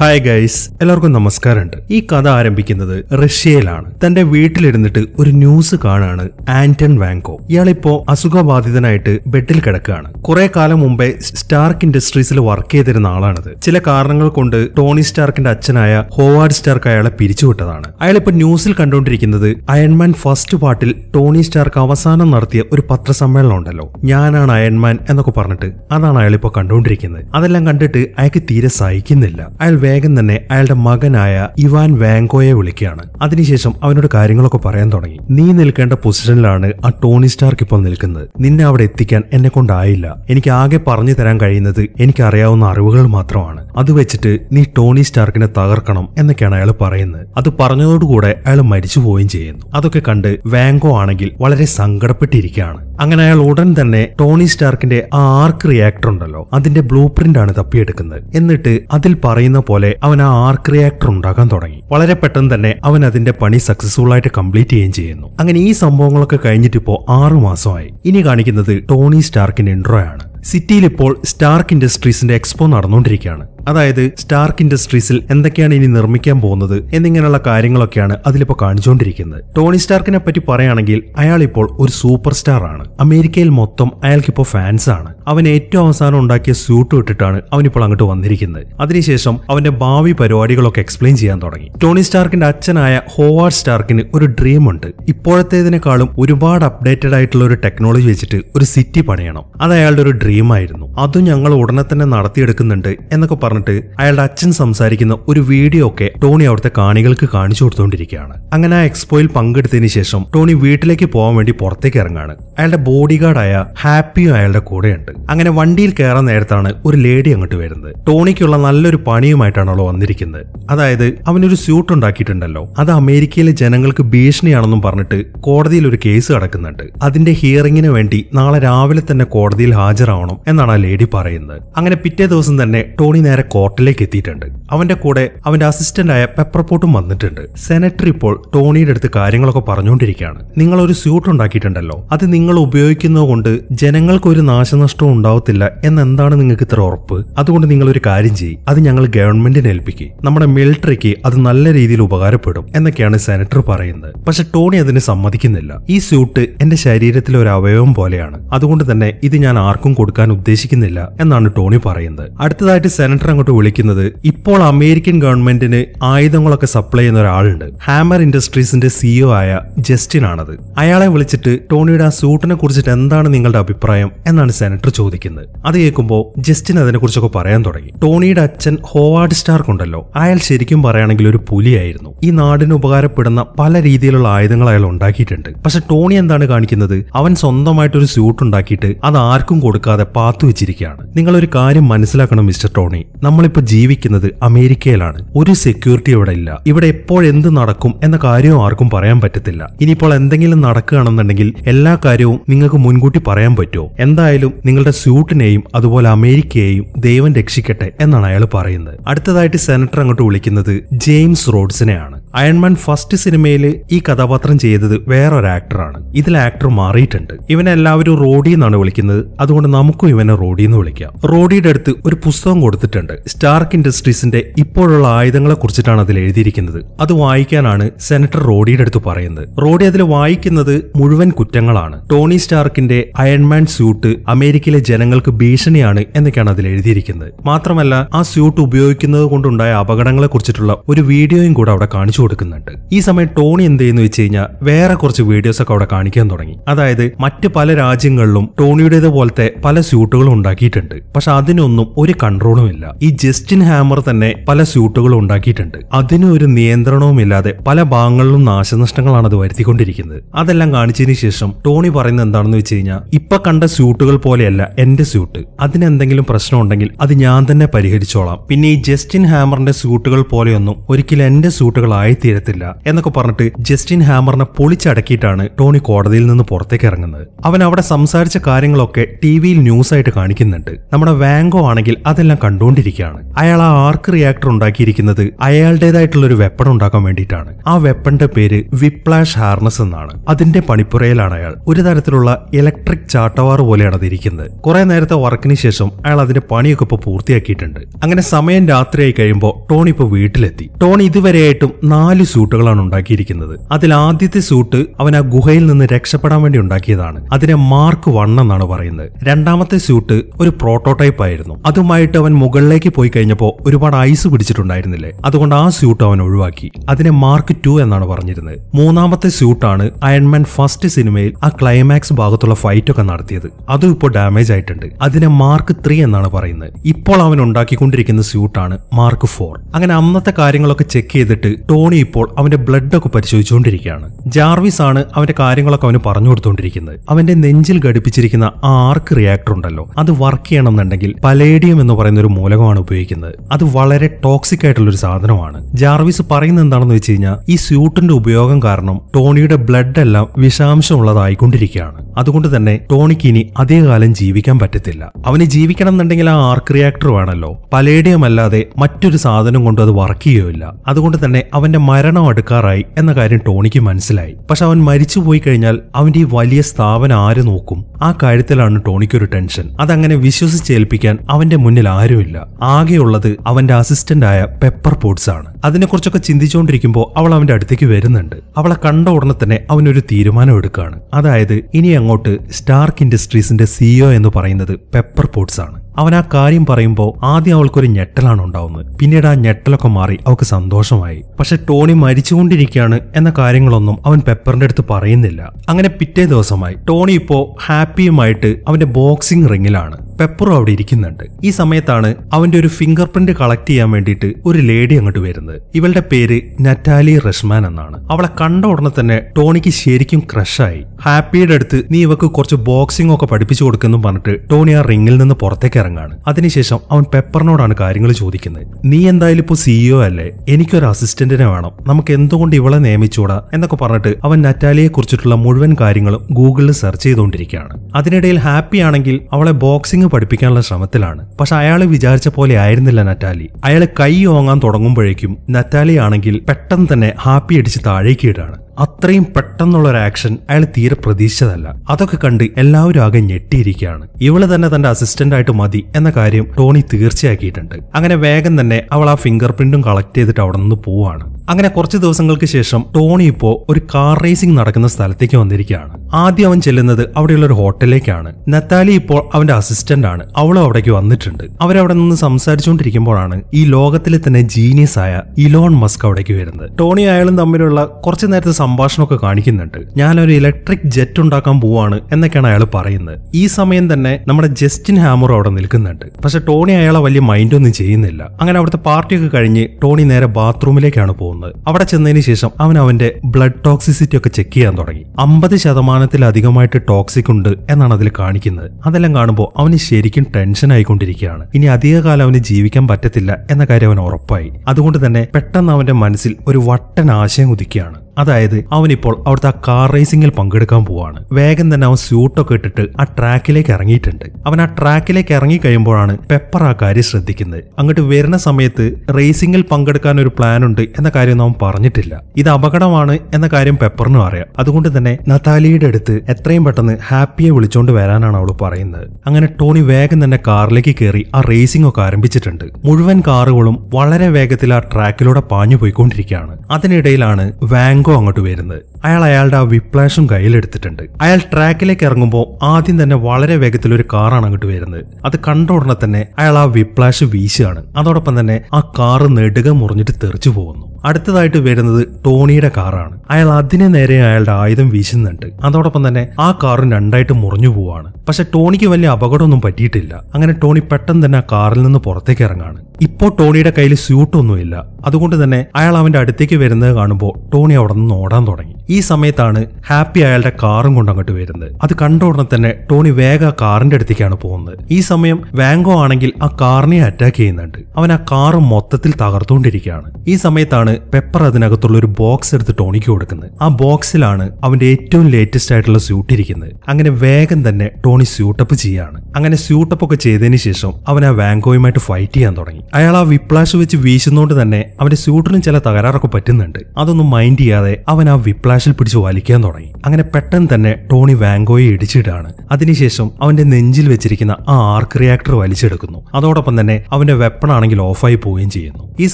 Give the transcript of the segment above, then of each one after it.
hi guys എല്ലാവർക്കും നമസ്കാരമുണ്ട് ഈ കഥ ആരംഭിക്കുന്നത് റഷ്യയിലാണ് തന്റെ വീട്ടിലിരുന്നിട്ട് ഒരു ന്യൂസ് കാണാണ് ആന്റൺ വാങ്കോ ഇയാളിപ്പോ അസുഖബാധിതനായിട്ട് ബെഡിൽ കിടക്കുകയാണ് കുറെ കാലം മുമ്പേ സ്റ്റാർക്ക് ഇൻഡസ്ട്രീസിൽ വർക്ക് ചെയ്തിരുന്ന ആളാണിത് ചില കാരണങ്ങൾ കൊണ്ട് ടോണി സ്റ്റാർക്കിന്റെ അച്ഛനായ ഹോവാർഡ് സ്റ്റാർക്ക് അയാളെ പിരിച്ചുവിട്ടതാണ് അയാളിപ്പോ ന്യൂസിൽ കണ്ടുകൊണ്ടിരിക്കുന്നത് അയൺമാൻ ഫസ്റ്റ് പാർട്ടിൽ ടോണി സ്റ്റാർക്ക് അവസാനം നടത്തിയ ഒരു പത്രസമ്മേളനം ഉണ്ടല്ലോ ഞാനാണ് അയൺമാൻ എന്നൊക്കെ പറഞ്ഞിട്ട് അതാണ് അയാളിപ്പോ കണ്ടുകൊണ്ടിരിക്കുന്നത് അതെല്ലാം കണ്ടിട്ട് അയാൾക്ക് തീരെ സഹിക്കുന്നില്ല അയാൾ വേഗം തന്നെ അയാളുടെ മകനായ ഇവാൻ വാങ്കോയെ വിളിക്കുകയാണ് അതിനുശേഷം അവനോട് കാര്യങ്ങളൊക്കെ പറയാൻ തുടങ്ങി നീ നിൽക്കേണ്ട പൊസിഷനിലാണ് ആ ടോണി സ്റ്റാർക്ക് ഇപ്പോൾ നിൽക്കുന്നത് നിന്നെ അവിടെ എത്തിക്കാൻ എന്നെ കൊണ്ടായില്ല എനിക്ക് ആകെ പറഞ്ഞു തരാൻ കഴിയുന്നത് എനിക്ക് അറിയാവുന്ന അറിവുകൾ മാത്രമാണ് അത് വെച്ചിട്ട് നീ ടോണി സ്റ്റാർക്കിനെ തകർക്കണം എന്നൊക്കെയാണ് അയാൾ പറയുന്നത് അത് പറഞ്ഞതോടുകൂടെ അയാൾ മരിച്ചു പോവുകയും ചെയ്യുന്നു അതൊക്കെ കണ്ട് വാങ്കോ ആണെങ്കിൽ വളരെ സങ്കടപ്പെട്ടിരിക്കുകയാണ് അങ്ങനെ അയാൾ ഉടൻ തന്നെ ടോണി സ്റ്റാർക്കിന്റെ ആ ആർക്ക് റിയാക്ടർ ഉണ്ടല്ലോ അതിന്റെ ബ്ലൂ പ്രിന്റ് ആണ് തപ്പിയെടുക്കുന്നത് എന്നിട്ട് അതിൽ പറയുന്ന പോലെ അവൻ ആ ആർക്ക് റിയാക്ടർ ഉണ്ടാക്കാൻ തുടങ്ങി വളരെ പെട്ടെന്ന് തന്നെ അവൻ അതിന്റെ പണി സക്സസ്ഫുൾ ആയിട്ട് കംപ്ലീറ്റ് ചെയ്യുകയും ചെയ്യുന്നു അങ്ങനെ ഈ സംഭവങ്ങളൊക്കെ കഴിഞ്ഞിട്ടിപ്പോ ആറു മാസമായി ഇനി കാണിക്കുന്നത് ടോണി സ്റ്റാർക്കിന്റെ ഇൻട്രോ ആണ് സിറ്റിയിൽ ഇപ്പോൾ സ്റ്റാർക്ക് ഇൻഡസ്ട്രീസിന്റെ എക്സ്പോ നടന്നുകൊണ്ടിരിക്കുകയാണ് അതായത് സ്റ്റാർക്ക് ഇൻഡസ്ട്രീസിൽ എന്തൊക്കെയാണ് ഇനി നിർമ്മിക്കാൻ പോകുന്നത് എന്നിങ്ങനെയുള്ള കാര്യങ്ങളൊക്കെയാണ് അതിലിപ്പോൾ കാണിച്ചുകൊണ്ടിരിക്കുന്നത് ടോണി സ്റ്റാർക്കിനെ പറ്റി പറയുകയാണെങ്കിൽ അയാൾ ഇപ്പോൾ ഒരു സൂപ്പർ സ്റ്റാർ ആണ് അമേരിക്കയിൽ മൊത്തം അയാൾക്കിപ്പോൾ ഫാൻസ് ആണ് അവൻ ഏറ്റവും അവസാനം ഉണ്ടാക്കിയ സ്യൂട്ട് ഇട്ടിട്ടാണ് അവനിപ്പോൾ അങ്ങോട്ട് വന്നിരിക്കുന്നത് അതിനുശേഷം അവന്റെ ഭാവി പരിപാടികളൊക്കെ എക്സ്പ്ലെയിൻ ചെയ്യാൻ തുടങ്ങി ടോണി സ്റ്റാർക്കിന്റെ അച്ഛനായ ഹോവാർഡ് സ്റ്റാർക്കിന് ഒരു ഡ്രീം ഉണ്ട് ഇപ്പോഴത്തേതിനേക്കാളും ഒരുപാട് അപ്ഡേറ്റഡ് ആയിട്ടുള്ള ഒരു ടെക്നോളജി വെച്ചിട്ട് ഒരു സിറ്റി പണിയണം അത് അയാളുടെ ഒരു ഡ്രീമായിരുന്നു അതും ഞങ്ങൾ ഉടനെ തന്നെ നടത്തിയെടുക്കുന്നുണ്ട് എന്നൊക്കെ പറഞ്ഞിട്ട് അയാളുടെ അച്ഛൻ സംസാരിക്കുന്ന ഒരു വീഡിയോ ഒക്കെ ടോണി അവിടുത്തെ കാണികൾക്ക് കാണിച്ചു കൊടുത്തുകൊണ്ടിരിക്കുകയാണ് അങ്ങനെ ആ എക്സ്പോയിൽ പങ്കെടുത്തതിന് ശേഷം ടോണി വീട്ടിലേക്ക് പോകാൻ വേണ്ടി പുറത്തേക്ക് ഇറങ്ങാണ് അയാളുടെ ബോഡി ഗാർഡായ ഹാപ്പിയും അയാളുടെ കൂടെയുണ്ട് അങ്ങനെ വണ്ടിയിൽ കയറാൻ നേരത്താണ് ഒരു ലേഡി അങ്ങോട്ട് വരുന്നത് ടോണിക്കുള്ള നല്ലൊരു പണിയുമായിട്ടാണ് അവൾ വന്നിരിക്കുന്നത് അതായത് അവനൊരു സ്യൂട്ട് ഉണ്ടാക്കിയിട്ടുണ്ടല്ലോ അത് അമേരിക്കയിലെ ജനങ്ങൾക്ക് ഭീഷണിയാണെന്നും പറഞ്ഞിട്ട് കോടതിയിൽ ഒരു കേസ് കടക്കുന്നുണ്ട് അതിന്റെ ഹിയറിംഗിന് വേണ്ടി നാളെ രാവിലെ തന്നെ കോടതിയിൽ ഹാജരാണ് ആവണം എന്നാണ് ആ ലേഡി പറയുന്നത് അങ്ങനെ പിറ്റേ ദിവസം തന്നെ ടോണി നേരെ കോർട്ടിലേക്ക് എത്തിയിട്ടുണ്ട് അവന്റെ കൂടെ അവന്റെ അസിസ്റ്റന്റായ പെപ്പർപോട്ടും വന്നിട്ടുണ്ട് സെനറ്റർ ഇപ്പോൾ ടോണിയുടെ അടുത്ത് കാര്യങ്ങളൊക്കെ പറഞ്ഞുകൊണ്ടിരിക്കുകയാണ് നിങ്ങൾ ഒരു സ്യൂട്ട് ഉണ്ടാക്കിയിട്ടുണ്ടല്ലോ അത് നിങ്ങൾ ഉപയോഗിക്കുന്നത് കൊണ്ട് ജനങ്ങൾക്ക് ഒരു നാശനഷ്ടവും ഉണ്ടാവത്തില്ല എന്നെന്താണ് നിങ്ങൾക്ക് ഇത്ര ഉറപ്പ് അതുകൊണ്ട് നിങ്ങൾ ഒരു കാര്യം ചെയ്യും അത് ഞങ്ങൾ ഗവൺമെന്റിനെ ഏൽപ്പിക്കും നമ്മുടെ മിലിറ്ററിക്ക് അത് നല്ല രീതിയിൽ ഉപകാരപ്പെടും എന്നൊക്കെയാണ് സെനറ്റർ പറയുന്നത് പക്ഷെ ടോണി അതിന് സമ്മതിക്കുന്നില്ല ഈ സ്യൂട്ട് എന്റെ ശരീരത്തിലെ ഒരു അവയവം പോലെയാണ് അതുകൊണ്ട് തന്നെ ഇത് ഞാൻ ആർക്കും കൊടുക്കാൻ ഉദ്ദേശിക്കുന്നില്ല എന്നാണ് ടോണി പറയുന്നത് അടുത്തതായിട്ട് സെനറ്റർ അങ്ങോട്ട് വിളിക്കുന്നത് ഇപ്പോൾ ഇപ്പോൾ അമേരിക്കൻ ഗവൺമെന്റിന് ആയുധങ്ങളൊക്കെ സപ്ലൈ ചെയ്യുന്ന ഒരാളുണ്ട് ഹാമർ ഇൻഡസ്ട്രീസിന്റെ സിഇഒ e ആയ ജസ്റ്റിൻ ആണത് അയാളെ വിളിച്ചിട്ട് ടോണിയുടെ ആ സൂട്ടിനെ കുറിച്ചിട്ട് എന്താണ് നിങ്ങളുടെ അഭിപ്രായം എന്നാണ് സെനറ്റർ ചോദിക്കുന്നത് അത് കേൾക്കുമ്പോൾ ജസ്റ്റിൻ അതിനെക്കുറിച്ചൊക്കെ പറയാൻ തുടങ്ങി ടോണിയുടെ അച്ഛൻ ഹോവാർഡ് സ്റ്റാർക്ക് ഉണ്ടല്ലോ അയാൾ ശരിക്കും പറയുകയാണെങ്കിൽ ഒരു പുലിയായിരുന്നു ഈ നാടിന് ഉപകാരപ്പെടുന്ന പല രീതിയിലുള്ള ആയുധങ്ങൾ അയാൾ ഉണ്ടാക്കിയിട്ടുണ്ട് പക്ഷെ ടോണി എന്താണ് കാണിക്കുന്നത് അവൻ സ്വന്തമായിട്ട് ഒരു സ്യൂട്ട് ഉണ്ടാക്കിയിട്ട് അത് ആർക്കും കൊടുക്കാതെ പാത്തു വെച്ചിരിക്കുകയാണ് നിങ്ങളൊരു കാര്യം മനസ്സിലാക്കണം മിസ്റ്റർ ടോണി നമ്മളിപ്പോൾ ജീവിക്കുന്നത് അമേരിക്കയിലാണ് ഒരു സെക്യൂരിറ്റി ഇവിടെ ഇല്ല ഇവിടെ എപ്പോഴെന്ത് നടക്കും എന്ന കാര്യവും ആർക്കും പറയാൻ പറ്റത്തില്ല ഇനിയിപ്പോൾ എന്തെങ്കിലും നടക്കുകയാണെന്നുണ്ടെങ്കിൽ എല്ലാ കാര്യവും നിങ്ങൾക്ക് മുൻകൂട്ടി പറയാൻ പറ്റുമോ എന്തായാലും നിങ്ങളുടെ സ്യൂട്ടിനെയും അതുപോലെ അമേരിക്കയെയും ദൈവം രക്ഷിക്കട്ടെ എന്നാണ് അയാൾ പറയുന്നത് അടുത്തതായിട്ട് സെനറ്റർ അങ്ങോട്ട് വിളിക്കുന്നത് ജെയിംസ് റോഡ്സിനെയാണ് അയൺമാൻ ഫസ്റ്റ് സിനിമയിൽ ഈ കഥാപാത്രം ചെയ്തത് വേറൊരു ആക്ടറാണ് ഇതിൽ ആക്ടർ മാറിയിട്ടുണ്ട് ഇവനെ എല്ലാവരും റോഡി എന്നാണ് വിളിക്കുന്നത് അതുകൊണ്ട് നമുക്കും ഇവനെ റോഡി എന്ന് വിളിക്കാം റോഡിയുടെ അടുത്ത് ഒരു പുസ്തകം കൊടുത്തിട്ടുണ്ട് സ്റ്റാർക്ക് ഇൻഡസ്ട്രീസിന്റെ ഇപ്പോഴുള്ള ആയുധങ്ങളെ കുറിച്ചിട്ടാണ് അതിൽ എഴുതിയിരിക്കുന്നത് അത് വായിക്കാനാണ് സെനറ്റർ റോഡിയുടെ അടുത്ത് പറയുന്നത് റോഡി അതിൽ വായിക്കുന്നത് മുഴുവൻ കുറ്റങ്ങളാണ് ടോണി സ്റ്റാർക്കിന്റെ അയൺമാൻ സ്യൂട്ട് അമേരിക്കയിലെ ജനങ്ങൾക്ക് ഭീഷണിയാണ് എന്നൊക്കെയാണ് അതിൽ എഴുതിയിരിക്കുന്നത് മാത്രമല്ല ആ സ്യൂട്ട് ഉപയോഗിക്കുന്നത് കൊണ്ടുണ്ടായ അപകടങ്ങളെ കുറിച്ചിട്ടുള്ള ഒരു വീഡിയോയും കൂടെ അവിടെ കാണിച്ചു കൊടുക്കുന്നുണ്ട് ഈ സമയം ടോണി എന്ത് ചെയ്യുന്നു വെച്ച് കഴിഞ്ഞാൽ വേറെ കുറച്ച് വീഡിയോസ് ഒക്കെ അവിടെ കാണിക്കാൻ തുടങ്ങി അതായത് മറ്റ് പല രാജ്യങ്ങളിലും ടോണിയുടേതുപോലത്തെ പല സ്യൂട്ടുകളും ഉണ്ടാക്കിയിട്ടുണ്ട് പക്ഷെ അതിനൊന്നും ഒരു കൺട്രോളും ഇല്ല ഈ ജസ്റ്റിൻ ഹാമർ തന്നെ പല സ്യൂട്ടുകളും ഉണ്ടാക്കിയിട്ടുണ്ട് അതിനും ഒരു നിയന്ത്രണവും ഇല്ലാതെ പല ഭാഗങ്ങളിലും നാശനഷ്ടങ്ങളാണ് അത് വരുത്തിക്കൊണ്ടിരിക്കുന്നത് അതെല്ലാം കാണിച്ചതിന് ശേഷം ടോണി പറയുന്നത് എന്താണെന്ന് വെച്ച് കഴിഞ്ഞാൽ ഇപ്പൊ കണ്ട സ്യൂട്ടുകൾ പോലെയല്ല എന്റെ സ്യൂട്ട് അതിനെന്തെങ്കിലും പ്രശ്നം ഉണ്ടെങ്കിൽ അത് ഞാൻ തന്നെ പരിഹരിച്ചോളാം പിന്നെ ഈ ജസ്റ്റിൻ ഹാമറിന്റെ സ്യൂട്ടുകൾ പോലെയൊന്നും ഒരിക്കലും എന്റെ സ്യൂട്ടുകളായി തീരത്തില്ല എന്നൊക്കെ പറഞ്ഞിട്ട് ജസ്റ്റിൻ ഹാമറിനെ പൊളിച്ചടക്കിയിട്ടാണ് ടോണി കോടതിയിൽ നിന്ന് പുറത്തേക്ക് ഇറങ്ങുന്നത് അവൻ അവിടെ സംസാരിച്ച കാര്യങ്ങളൊക്കെ ടി വിയിൽ ന്യൂസായിട്ട് കാണിക്കുന്നുണ്ട് നമ്മുടെ വാങ്കോ ആണെങ്കിൽ അതെല്ലാം കണ്ടുകൊണ്ടിരിക്കുകയാണ് അയാൾ ആ ആർക്ക് റിയാക്ടർ ഉണ്ടാക്കിയിരിക്കുന്നത് അയാളുടേതായിട്ടുള്ള ഒരു വെപ്പൺ ഉണ്ടാക്കാൻ വേണ്ടിയിട്ടാണ് ആ വെപ്പണിന്റെ പേര് വിപ്ലാഷ് ഹാർനസ് എന്നാണ് അതിന്റെ പണിപ്പുറയിലാണ് അയാൾ ഒരു തരത്തിലുള്ള ഇലക്ട്രിക് ചാട്ടവാർ പോലെയാണ് അതിരിക്കുന്നത് കുറെ നേരത്തെ വർക്കിന് ശേഷം അയാൾ അതിന്റെ പണിയൊക്കെ ഇപ്പൊ പൂർത്തിയാക്കിയിട്ടുണ്ട് അങ്ങനെ സമയം രാത്രിയായി കഴിയുമ്പോൾ ടോണി ഇപ്പൊ വീട്ടിലെത്തി ടോണി ഇതുവരെയായിട്ടും നാല് സൂട്ടുകളാണ് ഉണ്ടാക്കിയിരിക്കുന്നത് അതിൽ ആദ്യത്തെ സ്യൂട്ട് അവൻ ആ ഗുഹയിൽ നിന്ന് രക്ഷപ്പെടാൻ വേണ്ടി ഉണ്ടാക്കിയതാണ് അതിനെ മാർക്ക് വൺ എന്നാണ് പറയുന്നത് രണ്ടാമത്തെ സ്യൂട്ട് ഒരു പ്രോട്ടോടൈപ്പ് ആയിരുന്നു അതുമായിട്ട് അവൻ മുകളിലേക്ക് പോയി കഴിഞ്ഞപ്പോൾ ഒരുപാട് ഐസ് പിടിച്ചിട്ടുണ്ടായിരുന്നില്ലേ അതുകൊണ്ട് ആ സ്യൂട്ട് അവൻ ഒഴിവാക്കി അതിനെ മാർക്ക് ടു എന്നാണ് പറഞ്ഞിരുന്നത് മൂന്നാമത്തെ സ്യൂട്ടാണ് അയൺമാൻ ഫസ്റ്റ് സിനിമയിൽ ആ ക്ലൈമാക്സ് ഭാഗത്തുള്ള ഫൈറ്റ് ഒക്കെ നടത്തിയത് അതും ഇപ്പോൾ ഡാമേജ് ആയിട്ടുണ്ട് അതിനെ മാർക്ക് ത്രീ എന്നാണ് പറയുന്നത് ഇപ്പോൾ അവൻ ഉണ്ടാക്കിക്കൊണ്ടിരിക്കുന്ന സ്യൂട്ടാണ് മാർക്ക് ഫോർ അങ്ങനെ അന്നത്തെ കാര്യങ്ങളൊക്കെ ചെക്ക് ചെയ്തിട്ട് ടോൾ ടോണി ഇപ്പോൾ അവന്റെ ബ്ലഡൊക്കെ പരിശോധിച്ചുകൊണ്ടിരിക്കുകയാണ് ജാർവിസ് ആണ് അവന്റെ കാര്യങ്ങളൊക്കെ അവന് പറഞ്ഞു കൊടുത്തുകൊണ്ടിരിക്കുന്നത് അവന്റെ നെഞ്ചിൽ ഘടിപ്പിച്ചിരിക്കുന്ന ആ ആർക്ക് റിയാക്ടർ ഉണ്ടല്ലോ അത് വർക്ക് ചെയ്യണമെന്നുണ്ടെങ്കിൽ പലേഡിയം എന്ന് പറയുന്ന ഒരു മൂലകമാണ് ഉപയോഗിക്കുന്നത് അത് വളരെ ടോക്സിക് ആയിട്ടുള്ള ഒരു സാധനമാണ് ജാർവിസ് പറയുന്നത് എന്താണെന്ന് വെച്ച് കഴിഞ്ഞാൽ ഈ സ്യൂട്ടിന്റെ ഉപയോഗം കാരണം ടോണിയുടെ ബ്ലഡ് എല്ലാം വിഷാംശമുള്ളതായിക്കൊണ്ടിരിക്കുകയാണ് അതുകൊണ്ട് തന്നെ ടോണിക്ക് ഇനി അധികകാലം ജീവിക്കാൻ പറ്റത്തില്ല അവന് ജീവിക്കണം എന്നുണ്ടെങ്കിൽ ആ ആർക്ക് റിയാക്ടർ വേണമല്ലോ പലേഡിയം അല്ലാതെ മറ്റൊരു സാധനം കൊണ്ട് അത് വർക്ക് ചെയ്യുകയില്ല അതുകൊണ്ട് തന്നെ അവന്റെ അവന്റെ മരണം അടുക്കാറായി എന്ന കാര്യം ടോണിക്ക് മനസ്സിലായി പക്ഷെ അവൻ മരിച്ചു പോയി കഴിഞ്ഞാൽ അവന്റെ ഈ വലിയ സ്ഥാപനം ആര് നോക്കും ആ കാര്യത്തിലാണ് ഒരു ടെൻഷൻ അതങ്ങനെ വിശ്വസിച്ചേൽപ്പിക്കാൻ അവന്റെ മുന്നിൽ ആരുമില്ല ആകെയുള്ളത് അവന്റെ അസിസ്റ്റന്റായ പെപ്പർ പോട്ട്സ് ആണ് അതിനെക്കുറിച്ചൊക്കെ ചിന്തിച്ചുകൊണ്ടിരിക്കുമ്പോൾ അവൾ അവന്റെ അടുത്തേക്ക് വരുന്നുണ്ട് അവളെ കണ്ട ഉടനെ തന്നെ അവനൊരു തീരുമാനം എടുക്കുകയാണ് അതായത് ഇനി അങ്ങോട്ട് സ്റ്റാർക്ക് ഇൻഡസ്ട്രീസിന്റെ സിഇഒ എന്ന് പറയുന്നത് പെപ്പർ പോട്ട്സ് ആണ് അവൻ ആ കാര്യം പറയുമ്പോൾ ആദ്യം അവൾക്കൊരു ഞെട്ടലാണ് ഉണ്ടാവുന്നത് പിന്നീട് ആ ഞെട്ടലൊക്കെ മാറി അവൾക്ക് സന്തോഷമായി പക്ഷെ ടോണി മരിച്ചുകൊണ്ടിരിക്കുകയാണ് എന്ന കാര്യങ്ങളൊന്നും അവൻ പെപ്പറിന്റെ അടുത്ത് പറയുന്നില്ല അങ്ങനെ പിറ്റേ ദിവസമായി ടോണി ഇപ്പോൾ ഹാപ്പിയുമായിട്ട് അവന്റെ ബോക്സിംഗ് റിങ്ങിലാണ് പെപ്പറും അവിടെ ഇരിക്കുന്നുണ്ട് ഈ സമയത്താണ് അവന്റെ ഒരു ഫിംഗർ പ്രിന്റ് കളക്ട് ചെയ്യാൻ വേണ്ടിയിട്ട് ഒരു ലേഡി അങ്ങോട്ട് വരുന്നത് ഇവളുടെ പേര് നറ്റാലി റഷ്മാൻ എന്നാണ് അവളെ കണ്ട ഉടനെ തന്നെ ടോണിക്ക് ശരിക്കും ക്രഷായി ഹാപ്പിയുടെ അടുത്ത് നീ ഇവക്ക് കുറച്ച് ബോക്സിംഗ് ഒക്കെ പഠിപ്പിച്ചു കൊടുക്കുന്നു പറഞ്ഞിട്ട് ടോണി ആ റിങ്ങിൽ നിന്ന് പുറത്തേക്ക് ഇറങ്ങാണ് അതിനുശേഷം അവൻ പെപ്പറിനോടാണ് കാര്യങ്ങൾ ചോദിക്കുന്നത് നീ എന്തായാലും ഇപ്പോൾ സിഇഒ e അല്ലേ എനിക്കൊരു അസിസ്റ്റന്റിനെ വേണം നമുക്ക് എന്തുകൊണ്ട് ഇവളെ നിയമിച്ചൂടാ എന്നൊക്കെ പറഞ്ഞിട്ട് അവൻ നറ്റാലിയെ കുറിച്ചിട്ടുള്ള മുഴുവൻ കാര്യങ്ങളും ഗൂഗിളിൽ സെർച്ച് ചെയ്തുകൊണ്ടിരിക്കുകയാണ് അതിനിടയിൽ ഹാപ്പി ആണെങ്കിൽ അവളെ ബോക്സിംഗ് പഠിപ്പിക്കാനുള്ള ശ്രമത്തിലാണ് പക്ഷെ അയാൾ വിചാരിച്ച പോലെ ആയിരുന്നില്ല നറ്റാലി അയാൾ കൈ ഓങ്ങാൻ തുടങ്ങുമ്പോഴേക്കും നറ്റാലി ആണെങ്കിൽ പെട്ടെന്ന് തന്നെ ഹാപ്പി അടിച്ച് താഴേക്ക് ഇടാണ് അത്രയും പെട്ടെന്നുള്ള ഒരു ആക്ഷൻ അയാൾ തീരെ പ്രതീക്ഷിച്ചതല്ല അതൊക്കെ കണ്ട് എല്ലാവരും ആകെ ഞെട്ടിയിരിക്കുകയാണ് ഇവള് തന്നെ തന്റെ അസിസ്റ്റന്റ് ആയിട്ട് മതി എന്ന കാര്യം ടോണി തീർച്ചയാക്കിയിട്ടുണ്ട് അങ്ങനെ വേഗം തന്നെ അവൾ ആ ഫിംഗർ പ്രിന്റും കളക്ട് ചെയ്തിട്ട് അവിടെ നിന്ന് പോവാണ് അങ്ങനെ കുറച്ച് ദിവസങ്ങൾക്ക് ശേഷം ടോണി ഇപ്പോൾ ഒരു കാർ റേസിംഗ് നടക്കുന്ന സ്ഥലത്തേക്ക് വന്നിരിക്കുകയാണ് ആദ്യം അവൻ ചെല്ലുന്നത് അവിടെയുള്ള ഒരു ഹോട്ടലിലേക്കാണ് നത്താലി ഇപ്പോൾ അവന്റെ അസിസ്റ്റന്റ് ആണ് അവളും അവിടേക്ക് വന്നിട്ടുണ്ട് അവരവിടെ നിന്ന് സംസാരിച്ചുകൊണ്ടിരിക്കുമ്പോഴാണ് ഈ ലോകത്തിലെ തന്നെ ജീനിയസ് ആയ ഇലോൺ മസ്ക് അവിടേക്ക് വരുന്നത് ടോണി അയാളും തമ്മിലുള്ള കുറച്ച് നേരത്തെ സംഭാഷണമൊക്കെ കാണിക്കുന്നുണ്ട് ഞാനൊരു ഇലക്ട്രിക് ജെറ്റ് ഉണ്ടാക്കാൻ പോവാണ് എന്നൊക്കെയാണ് അയാൾ പറയുന്നത് ഈ സമയം തന്നെ നമ്മുടെ ജസ്റ്റിൻ ഹാമർ അവിടെ നിൽക്കുന്നുണ്ട് പക്ഷെ ടോണി അയാളെ വലിയ മൈൻഡൊന്നും ചെയ്യുന്നില്ല അങ്ങനെ അവിടുത്തെ പാർട്ടിയൊക്കെ കഴിഞ്ഞ് ടോണി നേരെ ബാത്റൂമിലേക്കാണ് പോകുന്നത് അവിടെ ചെന്നതിന് ശേഷം അവൻ അവന്റെ ബ്ലഡ് ടോക്സിസിറ്റി ഒക്കെ ചെക്ക് ചെയ്യാൻ തുടങ്ങി അമ്പത് ശതമാനത്തിലധികമായിട്ട് ടോക്സിക് ഉണ്ട് എന്നാണ് അതിൽ കാണിക്കുന്നത് അതെല്ലാം കാണുമ്പോൾ അവന് ശരിക്കും ടെൻഷൻ ആയിക്കൊണ്ടിരിക്കുകയാണ് ഇനി അധികകാലം അവന് ജീവിക്കാൻ പറ്റത്തില്ല എന്ന കാര്യം അവൻ ഉറപ്പായി അതുകൊണ്ട് തന്നെ പെട്ടെന്ന് അവന്റെ മനസ്സിൽ ഒരു വട്ടൻ ആശയം ഉദിക്കുകയാണ് അതായത് അവനിപ്പോൾ അവിടുത്തെ ആ കാർ റേസിംഗിൽ പങ്കെടുക്കാൻ പോവാണ് വേഗം തന്നെ അവൻ സ്യൂട്ടൊക്കെ ഇട്ടിട്ട് ആ ട്രാക്കിലേക്ക് ഇറങ്ങിയിട്ടുണ്ട് അവൻ ആ ട്രാക്കിലേക്ക് ഇറങ്ങി കഴിയുമ്പോഴാണ് പെപ്പർ ആ കാര്യം ശ്രദ്ധിക്കുന്നത് അങ്ങോട്ട് വരുന്ന സമയത്ത് റേസിംഗിൽ പങ്കെടുക്കാൻ ഒരു പ്ലാൻ ഉണ്ട് എന്ന കാര്യം അവൻ പറഞ്ഞിട്ടില്ല ഇത് അപകടമാണ് എന്ന കാര്യം പെപ്പറിനും അറിയാം അതുകൊണ്ട് തന്നെ നതാലിയുടെ അടുത്ത് എത്രയും പെട്ടെന്ന് ഹാപ്പിയെ വിളിച്ചുകൊണ്ട് വരാനാണ് അവൾ പറയുന്നത് അങ്ങനെ ടോണി വേഗം തന്നെ കാറിലേക്ക് കയറി ആ റേസിംഗ് ഒക്കെ ആരംഭിച്ചിട്ടുണ്ട് മുഴുവൻ കാറുകളും വളരെ വേഗത്തിൽ ആ ട്രാക്കിലൂടെ പാഞ്ഞു പോയിക്കൊണ്ടിരിക്കുകയാണ് അതിനിടയിലാണ് വാങ് ഫ്രാങ്കോ അങ്ങോട്ട് വരുന്നത് അയാൾ അയാളുടെ ആ വിപ്ലാഷും കയ്യിലെടുത്തിട്ടുണ്ട് അയാൾ ട്രാക്കിലേക്ക് ഇറങ്ങുമ്പോൾ ആദ്യം തന്നെ വളരെ വേഗത്തിൽ ഒരു കാറാണ് അങ്ങോട്ട് വരുന്നത് അത് കണ്ട ഉടനെ തന്നെ അയാൾ ആ വിപ്ലാഷ് വീശുകയാണ് അതോടൊപ്പം തന്നെ ആ കാറ് നെടുക മുറിഞ്ഞിട്ട് തെറിച്ചു പോകുന്നു അടുത്തതായിട്ട് വരുന്നത് ടോണിയുടെ കാറാണ് അയാൾ അതിനു നേരെ അയാളുടെ ആയുധം വീശുന്നുണ്ട് അതോടൊപ്പം തന്നെ ആ കാറും രണ്ടായിട്ട് മുറിഞ്ഞു പോവാണ് പക്ഷെ ടോണിക്ക് വലിയ അപകടമൊന്നും പറ്റിയിട്ടില്ല അങ്ങനെ ടോണി പെട്ടെന്ന് തന്നെ ആ കാറിൽ നിന്ന് പുറത്തേക്ക് ഇറങ്ങാണ് ഇപ്പോൾ ടോണിയുടെ കയ്യിൽ സ്യൂട്ടൊന്നുമില്ല അതുകൊണ്ട് തന്നെ അയാൾ അവന്റെ അടുത്തേക്ക് വരുന്നത് കാണുമ്പോൾ ടോണി അവിടെ നിന്ന് ഓടാൻ തുടങ്ങി ഈ സമയത്താണ് ഹാപ്പി അയാളുടെ കാറും കൊണ്ട് അങ്ങോട്ട് വരുന്നത് അത് കണ്ട ഉടനെ തന്നെ ടോണി വേഗ ആ കാറിന്റെ അടുത്തേക്കാണ് പോകുന്നത് ഈ സമയം വാങ്കോ ആണെങ്കിൽ ആ കാറിനെ അറ്റാക്ക് ചെയ്യുന്നുണ്ട് അവൻ ആ കാറ് മൊത്തത്തിൽ തകർത്തുകൊണ്ടിരിക്കുകയാണ് ഈ സമയത്താണ് പെപ്പർ അതിനകത്തുള്ള ഒരു ബോക്സ് എടുത്ത് ടോണിക്ക് കൊടുക്കുന്നത് ആ ബോക്സിലാണ് അവന്റെ ഏറ്റവും ലേറ്റസ്റ്റ് ആയിട്ടുള്ള സ്യൂട്ട് ഇരിക്കുന്നത് അങ്ങനെ വേഗം തന്നെ ടോണി സ്യൂട്ടപ്പ് ചെയ്യാണ് അങ്ങനെ സ്യൂട്ടപ്പ് ഒക്കെ ചെയ്തതിന് ശേഷം അവൻ ആ വാങ്കോയുമായിട്ട് ഫൈറ്റ് ചെയ്യാൻ തുടങ്ങി അയാൾ ആ വിപ്ലാഷ് വെച്ച് വീശുന്നോണ്ട് തന്നെ അവന്റെ സ്യൂട്ടിനും ചില തകരാറൊക്കെ പറ്റുന്നുണ്ട് അതൊന്നും മൈൻഡ് ചെയ്യാതെ അവൻ ആ വിപ്ലാഷിൽ പിടിച്ച് വലിക്കാൻ തുടങ്ങി അങ്ങനെ പെട്ടെന്ന് തന്നെ ടോണി വാങ്കോയെ ഇടിച്ചിടാണ് അതിനുശേഷം അവന്റെ നെഞ്ചിൽ വെച്ചിരിക്കുന്ന ആ ആർക്ക് റിയാക്ടർ വലിച്ചെടുക്കുന്നു അതോടൊപ്പം തന്നെ അവന്റെ വെപ്പൺ ആണെങ്കിൽ ഓഫായി പോവുകയും ചെയ്യുന്നു ഈ